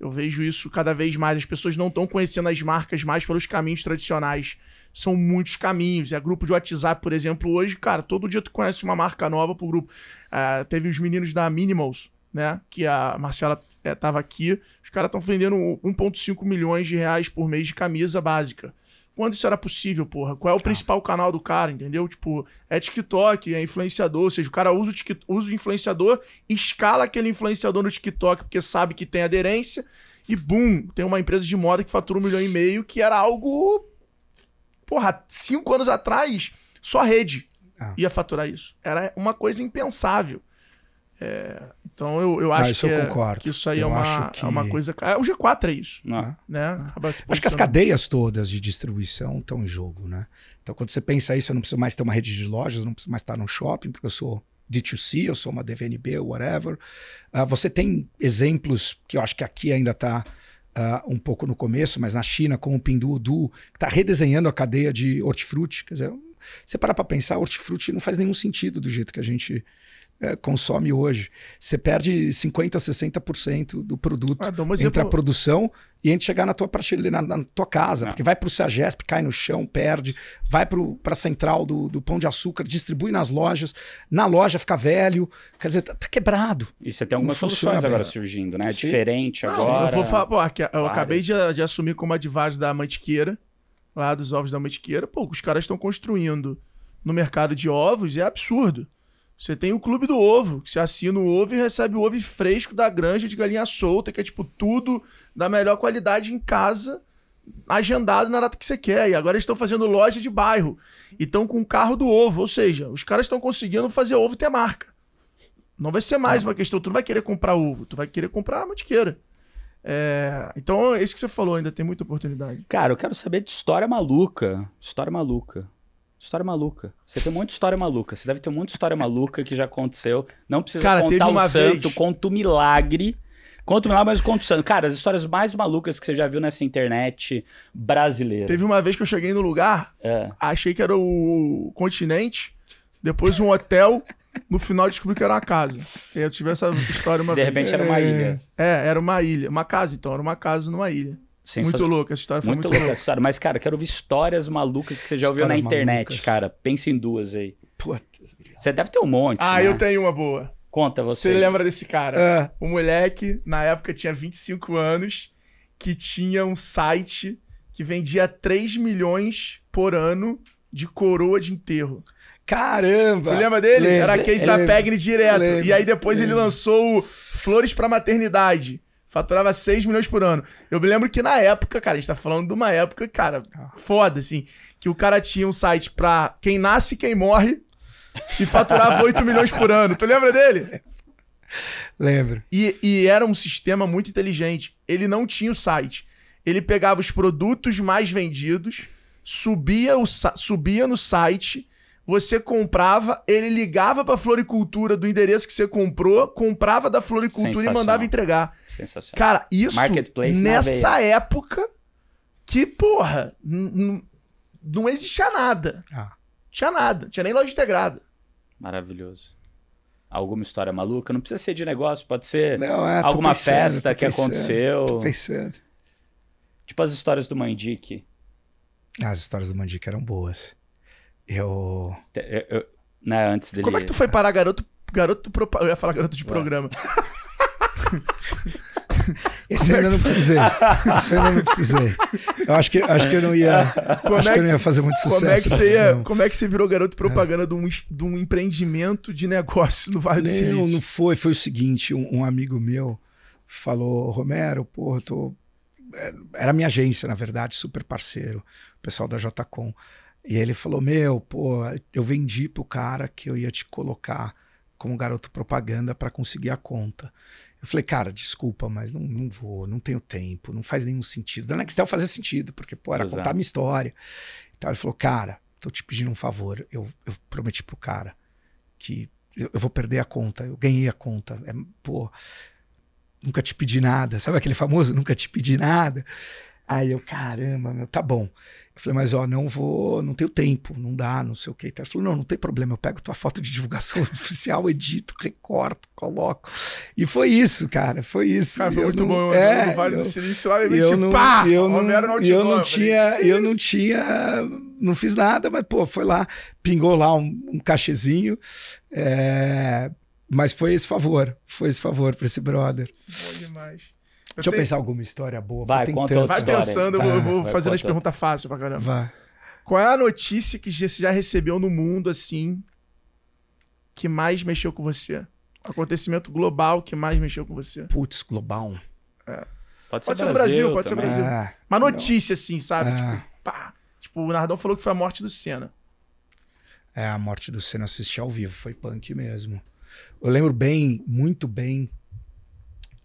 eu vejo isso cada vez mais. As pessoas não estão conhecendo as marcas mais pelos caminhos tradicionais. São muitos caminhos. É grupo de WhatsApp, por exemplo, hoje, cara, todo dia tu conhece uma marca nova pro grupo. Uh, teve os meninos da Minimals, né? Que a Marcela estava é, aqui. Os caras estão vendendo 1,5 milhões de reais por mês de camisa básica quando isso era possível, porra. Qual é o tá. principal ah. canal do cara, entendeu? Tipo, é TikTok, é influenciador, ou seja, o cara usa o, tic, usa o influenciador, escala aquele influenciador no TikTok porque sabe que tem aderência e bum, tem uma empresa de moda que fatura um milhão e meio, que era algo. Porra, cinco anos atrás, só rede ah. ia faturar isso. Era uma coisa impensável. É, então eu, eu acho ah, que, eu é, concordo. que isso aí é eu é uma, que... é uma coisa. É, o G4 é isso. Ah, né? Ah. Acho que as cadeias todas de distribuição estão em jogo, né? Então, quando você pensa isso, eu não preciso mais ter uma rede de lojas, não preciso mais estar no shopping, porque eu sou D2C, eu sou uma DVNB, whatever. Uh, você tem exemplos que eu acho que aqui ainda está. Uh, ah, um pouco no começo, mas na China, com o Pinduoduo, que está redesenhando a cadeia de hortifruti. Quer dizer, você parar para pensar, hortifruti não faz nenhum sentido do jeito que a gente é, consome hoje. Você perde 50%, 60% do produto ah, um entre a produção e antes de chegar na tua prateleira, na, na tua casa, ah. porque vai para o Sagesp, cai no chão, perde, vai para a central do, do, Pão de Açúcar, distribui nas lojas, na loja fica velho, quer dizer, tá, tá quebrado. E você tem algumas soluções agora surgindo, né? Diferente Não, agora. eu vou falar, pô, aqui, eu acabei de, de, assumir como advogado da Mantiqueira, lá dos ovos da Mantiqueira, pô, os caras estão construindo no mercado de ovos, é absurdo. Você tem o Clube do Ovo, que você assina o ovo e recebe o ovo fresco da granja de galinha solta, que é tipo tudo da melhor qualidade em casa, agendado na data que você quer. E agora eles estão fazendo loja de bairro e estão com o carro do ovo. Ou seja, os caras estão conseguindo fazer ovo ter marca. Não vai ser mais é. uma questão, tu não vai querer comprar ovo, tu vai querer comprar mantiqueira. É, então, é isso que você falou, ainda tem muita oportunidade. Cara, eu quero saber de história maluca. História maluca. História maluca. Você tem um monte de história maluca. Você deve ter um monte de história maluca que já aconteceu. Não precisa Cara, contar uma santo, vez... conta o milagre. Conta o milagre, mas conta o santo. Cara, as histórias mais malucas que você já viu nessa internet brasileira. Teve uma vez que eu cheguei no lugar, é. achei que era o continente, depois um hotel. No final descobri que era uma casa. Eu tive essa história uma De vez. De repente era uma é. ilha. É, era uma ilha. Uma casa, então, era uma casa numa ilha. Muito louca essa história, foi muito, muito louca. essa história. Mas, cara, quero ouvir histórias malucas que você já histórias ouviu na internet, malucas. cara. Pensa em duas aí. Puta. Você deve ter um monte. Ah, né? eu tenho uma boa. Conta você. Você lembra desse cara? É. O moleque, na época, tinha 25 anos, que tinha um site que vendia 3 milhões por ano de coroa de enterro. Caramba! Você lembra dele? Lembra, Era case lembra, da Pegni direto. Lembra, e aí depois ele lançou o Flores pra Maternidade faturava 6 milhões por ano. Eu me lembro que na época, cara, a gente tá falando de uma época, cara, ah. foda, assim, que o cara tinha um site pra quem nasce e quem morre e faturava 8 milhões por ano. Tu lembra dele? Lembro. E, e era um sistema muito inteligente. Ele não tinha o site. Ele pegava os produtos mais vendidos, subia, o, subia no site você comprava, ele ligava para a floricultura do endereço que você comprou, comprava da floricultura e mandava entregar. Sensacional. Cara, isso nessa época que, porra, não existia nada. Ah. Tinha nada, tinha nem loja integrada. Maravilhoso. Alguma história maluca? Não precisa ser de negócio, pode ser não, é, alguma pensando, festa que pensando, aconteceu. Tô pensando. Tipo as histórias do Mandic. As histórias do Mandic eram boas. Eu. eu, eu né, antes dele. Como é que tu foi parar garoto. Garoto. Pro... Eu ia falar garoto de Ué. programa. (laughs) Esse ainda não precisei. Esse ainda não precisei. Eu acho que, acho que eu não ia. Como acho é que, que eu não ia fazer muito sucesso. Como é que você, assim, ia, como é que você virou garoto propaganda é. de, um, de um empreendimento de negócio no Vale do Silício? Não, não foi. Foi o seguinte: um, um amigo meu falou, Romero, pô, tô. É, era minha agência, na verdade, super parceiro, o pessoal da JCom. E ele falou: Meu, pô, eu vendi pro cara que eu ia te colocar como garoto propaganda para conseguir a conta. Eu falei, cara, desculpa, mas não, não vou, não tenho tempo, não faz nenhum sentido. Da Nextel fazia sentido, porque, pô, era Exato. contar minha história. Então ele falou, cara, tô te pedindo um favor. Eu, eu prometi pro cara que eu, eu, vou perder a conta, eu ganhei a conta. É, pô, nunca te pedi nada. Sabe aquele famoso nunca te pedi nada? Aí eu, caramba, meu, tá bom. Eu falei, mas ó, não vou, não tenho tempo, não dá, não sei o que. Ele falou, não, não tem problema, eu pego tua foto de divulgação (laughs) oficial, edito, recorto, coloco. E foi isso, cara, foi isso. Cara, foi eu muito não, bom. É, no Vale eu, do Silício, lá, eu, não, pá, eu não, eu não tinha, eu não tinha, não fiz nada, mas pô, foi lá, pingou lá um, um cachezinho, é, mas foi esse favor, foi esse favor para esse brother. Boa demais. Deixa eu, tenho... pensar alguma história boa. Vai, conta vai história, pensando, vai, eu vou vai, fazendo as perguntas fáceis pra caramba. Vai. Qual é a notícia que você já recebeu no mundo, assim, que mais mexeu com você? Acontecimento global que mais mexeu com você? Putz, global. É. Pode, ser pode ser, do Brasil, pode também. ser do Brasil. Ah, Uma notícia, assim, sabe? É. Tipo, pá. Tipo, o Nardão falou que foi a morte do Senna. É, a morte do Senna assisti ao vivo, foi punk mesmo. Eu lembro bem, muito bem,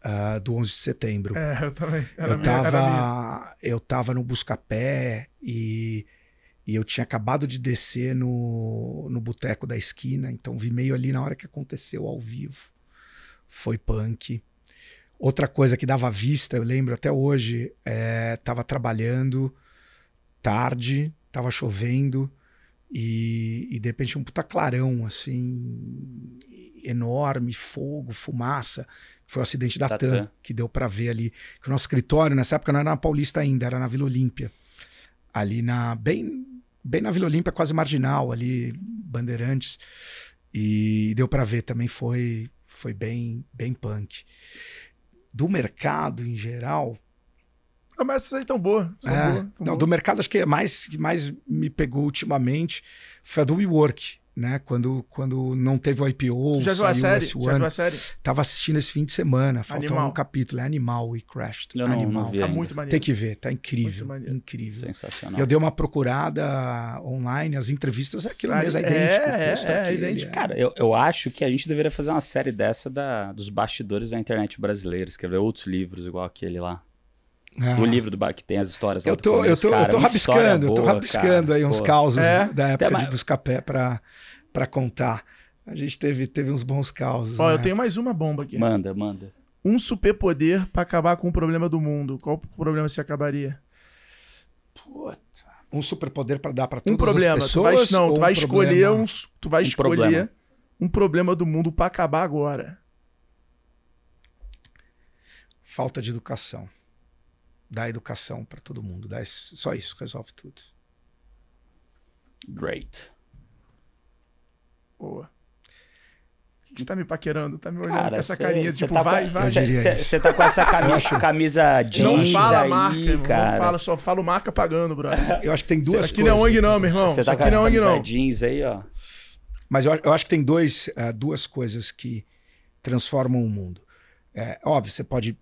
uh, do 11 de setembro. É, eu também. Era eu, estava eu tava no Buscapé e, e eu tinha acabado de descer no, no boteco da esquina, então vi meio ali na hora que aconteceu ao vivo. Foi punk. Outra coisa que dava vista, eu lembro até hoje, é, tava trabalhando tarde, tava chovendo e, e de repente um puta clarão, assim, enorme, fogo, fumaça. Foi o acidente da, TAM, TAM, que deu para ver ali. Que o nosso escritório, nessa época, não era na Paulista ainda, era na Vila Olímpia. Ali na. Bem, bem na Vila Olímpia, quase marginal, ali, Bandeirantes. E deu para ver também, foi, foi bem, bem punk. Do mercado em geral, ah, mas essas aí tão boas. É, boa, não, do mercado, acho que é mais que mais me pegou ultimamente foi a do WeWork né? Quando, quando não teve o IPO, tu já viu a série? Já viu a série? Tava assistindo esse fim de semana, faltava um capítulo, é Animal e Crash. Eu não, animal. Não vi tá ainda. muito maneiro. Tem que ver, tá incrível, incrível. Sensacional. Eu dei uma procurada online, as entrevistas é aquilo mesmo, é idêntico. É, é, é, aquele, é idêntico. Cara, eu, eu acho que a gente deveria fazer uma série dessa da, dos bastidores da internet brasileira, escrever outros livros igual aquele lá. Ah. No livro do Bach tem as histórias. Eu tô, eu tô, cara, eu tô rabiscando, boa, eu tô rabiscando cara, aí uns causos é? da época de de pé para contar. A gente teve, teve uns bons causos. Ó, né? eu tenho mais uma bomba aqui. Manda, manda. Um superpoder para acabar com o problema do mundo. Qual problema se acabaria? Puta. Um superpoder para dar para todas um problema. as pessoas? Tu vai, não, tu vai um escolher problema? um, tu vai um escolher problema. um problema do mundo para acabar agora. Falta de educação dar educação para todo mundo. Dá isso, só isso resolve tudo. Great. Boa que você tá me paquerando? Tá me olhando Cara, com essa cê, carinha, cê tipo, tá vai, com, vai. Você tá com essa (laughs) camisa, camisa jeans Não fala aí, marca, cara. Não fala, só fala marca pagando, brother. Eu acho que tem duas Isso aqui não é ONG não, meu irmão. Você tá com essa é camisa não. jeans aí, ó. Mas eu, eu acho que tem dois, uh, duas coisas que transformam o mundo. É, óbvio, você pode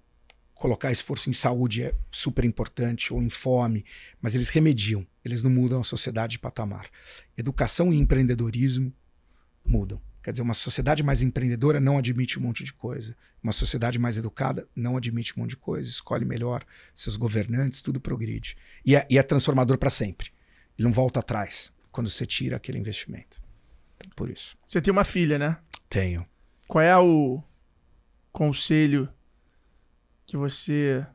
colocar esforço em saúde é super importante, ou em fome, mas eles remediam, eles não mudam a sociedade de patamar. Educação e empreendedorismo mudam. Quer dizer, uma sociedade mais empreendedora não admite um monte de coisa. Uma sociedade mais educada não admite um monte de coisa, escolhe melhor seus governantes, tudo progride. E é, e é transformador para sempre. Ele não volta atrás quando você tira aquele investimento. por isso. Você tem uma filha, né? Tenho. Qual é o conselho que você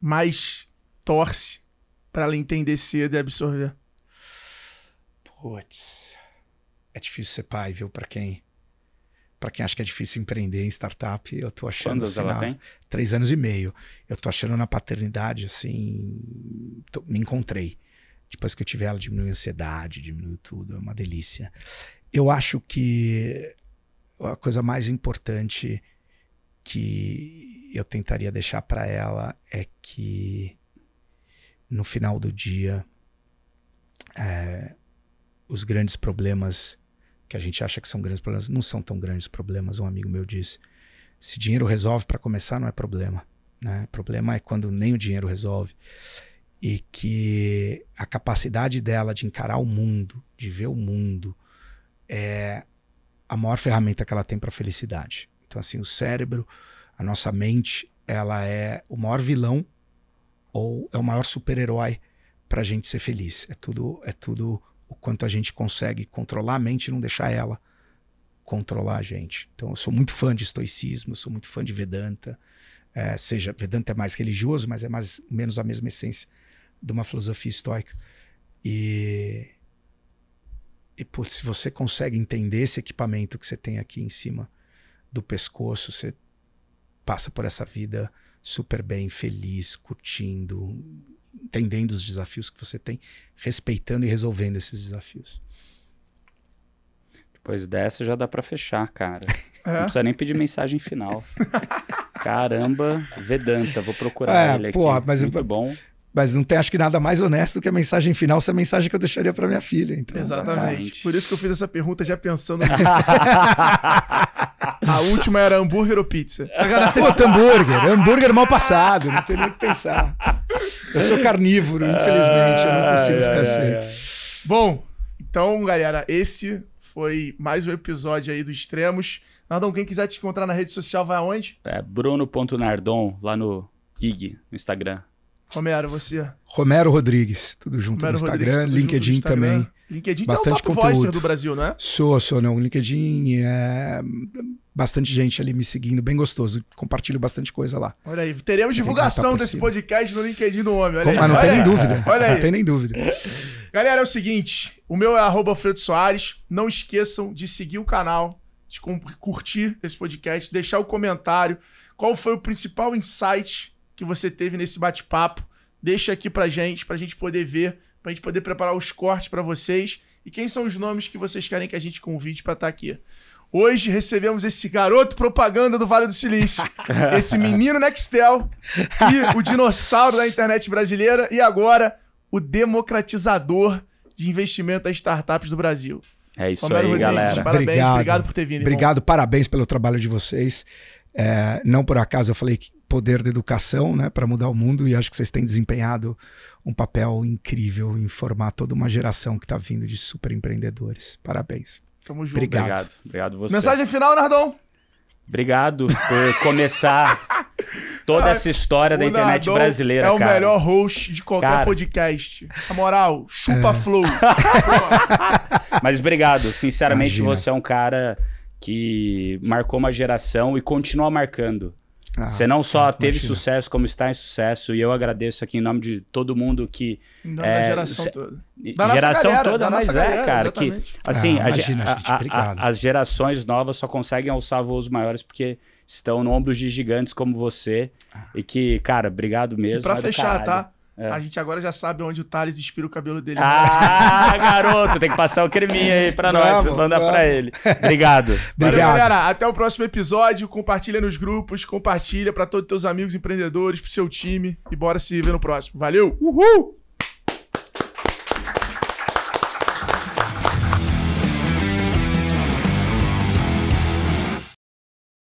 mais torce para ela entender cedo e absorver? Putz. É difícil ser pai, viu, para quem para quem acha que é difícil empreender em startup, eu tô achando. Quantos assim, ela tem? Três anos e meio. Eu tô achando na paternidade, assim. Tô, me encontrei. Depois que eu tive ela, diminuiu a ansiedade, diminuiu tudo. É uma delícia. Eu acho que a coisa mais importante que eu tentaria deixar para ela é que no final do dia é, os grandes problemas que a gente acha que são grandes problemas não são tão grandes problemas. Um amigo meu disse: se dinheiro resolve para começar não é problema, né? Problema é quando nem o dinheiro resolve e que a capacidade dela de encarar o mundo, de ver o mundo, é a maior ferramenta que ela tem para felicidade. Então assim, o cérebro a nossa mente, ela é o maior vilão ou é o maior super-herói para a gente ser feliz. É tudo, é tudo o quanto a gente consegue controlar a mente e não deixar ela controlar a gente. Então, eu sou muito fã de estoicismo, sou muito fã de Vedanta. É, seja, Vedanta é mais religioso, mas é mais menos a mesma essência de uma filosofia estoica. E, e putz, se você consegue entender esse equipamento que você tem aqui em cima do pescoço, você passa por essa vida super bem, feliz, curtindo, entendendo os desafios que você tem, respeitando e resolvendo esses desafios. Depois dessa já dá para fechar, cara. (laughs) Não é? precisa nem pedir mensagem final. (laughs) Caramba, Vedanta, vou procurar é, ele aqui. Porra, mas Muito eu, bom. Mas não tem, acho que nada mais honesto do que a mensagem final, a mensagem que eu deixaria para minha filha. Então. Exatamente. Por isso que eu fiz essa pergunta já pensando (laughs) nisso. A última era hambúrguer ou pizza? Sacanagem. Puta, hambúrguer. Hambúrguer mal passado, não tem nem o que pensar. Eu sou carnívoro, infelizmente, eu não consigo ficar sem. Bom, então, galera, esse foi mais um episódio aí do Extremos. Nardon, quem quiser te encontrar na rede social, vai aonde? É bruno.nardon, lá no IG, no Instagram. Romero, você? Romero Rodrigues, tudo junto Romero no Instagram, LinkedIn Instagram. também. LinkedIn bastante é o top conteúdo. voice do Brasil, não é? Sou, sou, não. LinkedIn é bastante gente ali me seguindo, bem gostoso. Compartilho bastante coisa lá. Olha aí, teremos divulgação desse podcast no LinkedIn do homem. Olha aí, ah, não olha tem aí. nem dúvida. (laughs) Olha aí. Não tem nem dúvida. Galera, é o seguinte: o meu é Alfredo Soares. Não esqueçam de seguir o canal, de curtir esse podcast, deixar o comentário. Qual foi o principal insight que você teve nesse bate-papo? Deixa aqui pra gente, pra gente poder ver para a gente poder preparar os cortes para vocês e quem são os nomes que vocês querem que a gente convide para estar tá aqui. Hoje recebemos esse garoto propaganda do Vale do Silício, (laughs) esse menino Nextel e o dinossauro da internet brasileira e agora o democratizador de investimento das startups do Brasil. É isso Romero aí, Rodrigues, galera. Parabéns, obrigado, obrigado por ter vindo. Obrigado, irmão. parabéns pelo trabalho de vocês. É, não por acaso eu falei que poder da educação né, para mudar o mundo e acho que vocês têm desempenhado um papel incrível em formar toda uma geração que está vindo de super empreendedores. Parabéns. Tamo junto. Obrigado. Obrigado, Obrigado você. Mensagem final, Nardon? Obrigado por começar (laughs) toda essa história da internet Nardon brasileira, é cara. É o melhor host de qualquer cara. podcast. A moral, chupa é. flow. (laughs) Mas obrigado. Sinceramente, Imagina. você é um cara que marcou uma geração e continua marcando. Ah, você não só teve imagina. sucesso, como está em sucesso. E eu agradeço aqui em nome de todo mundo que. Em nome é, da geração toda. Da geração galera, toda, mas é, galera, é, cara. Exatamente. Que, assim, ah, imagina, a, gente, a, as gerações novas só conseguem alçar voos maiores porque estão no ombros de gigantes como você. Ah. E que, cara, obrigado mesmo. E pra fechar, tá? É. A gente agora já sabe onde o Thales inspira o cabelo dele. Ah, garoto, tem que passar o creminha aí pra vamos, nós. Manda vamos. pra ele. Obrigado. (laughs) Obrigado. Valeu, galera. Até o próximo episódio. Compartilha nos grupos, compartilha pra todos os teus amigos empreendedores, pro seu time. E bora se ver no próximo. Valeu! Uhul!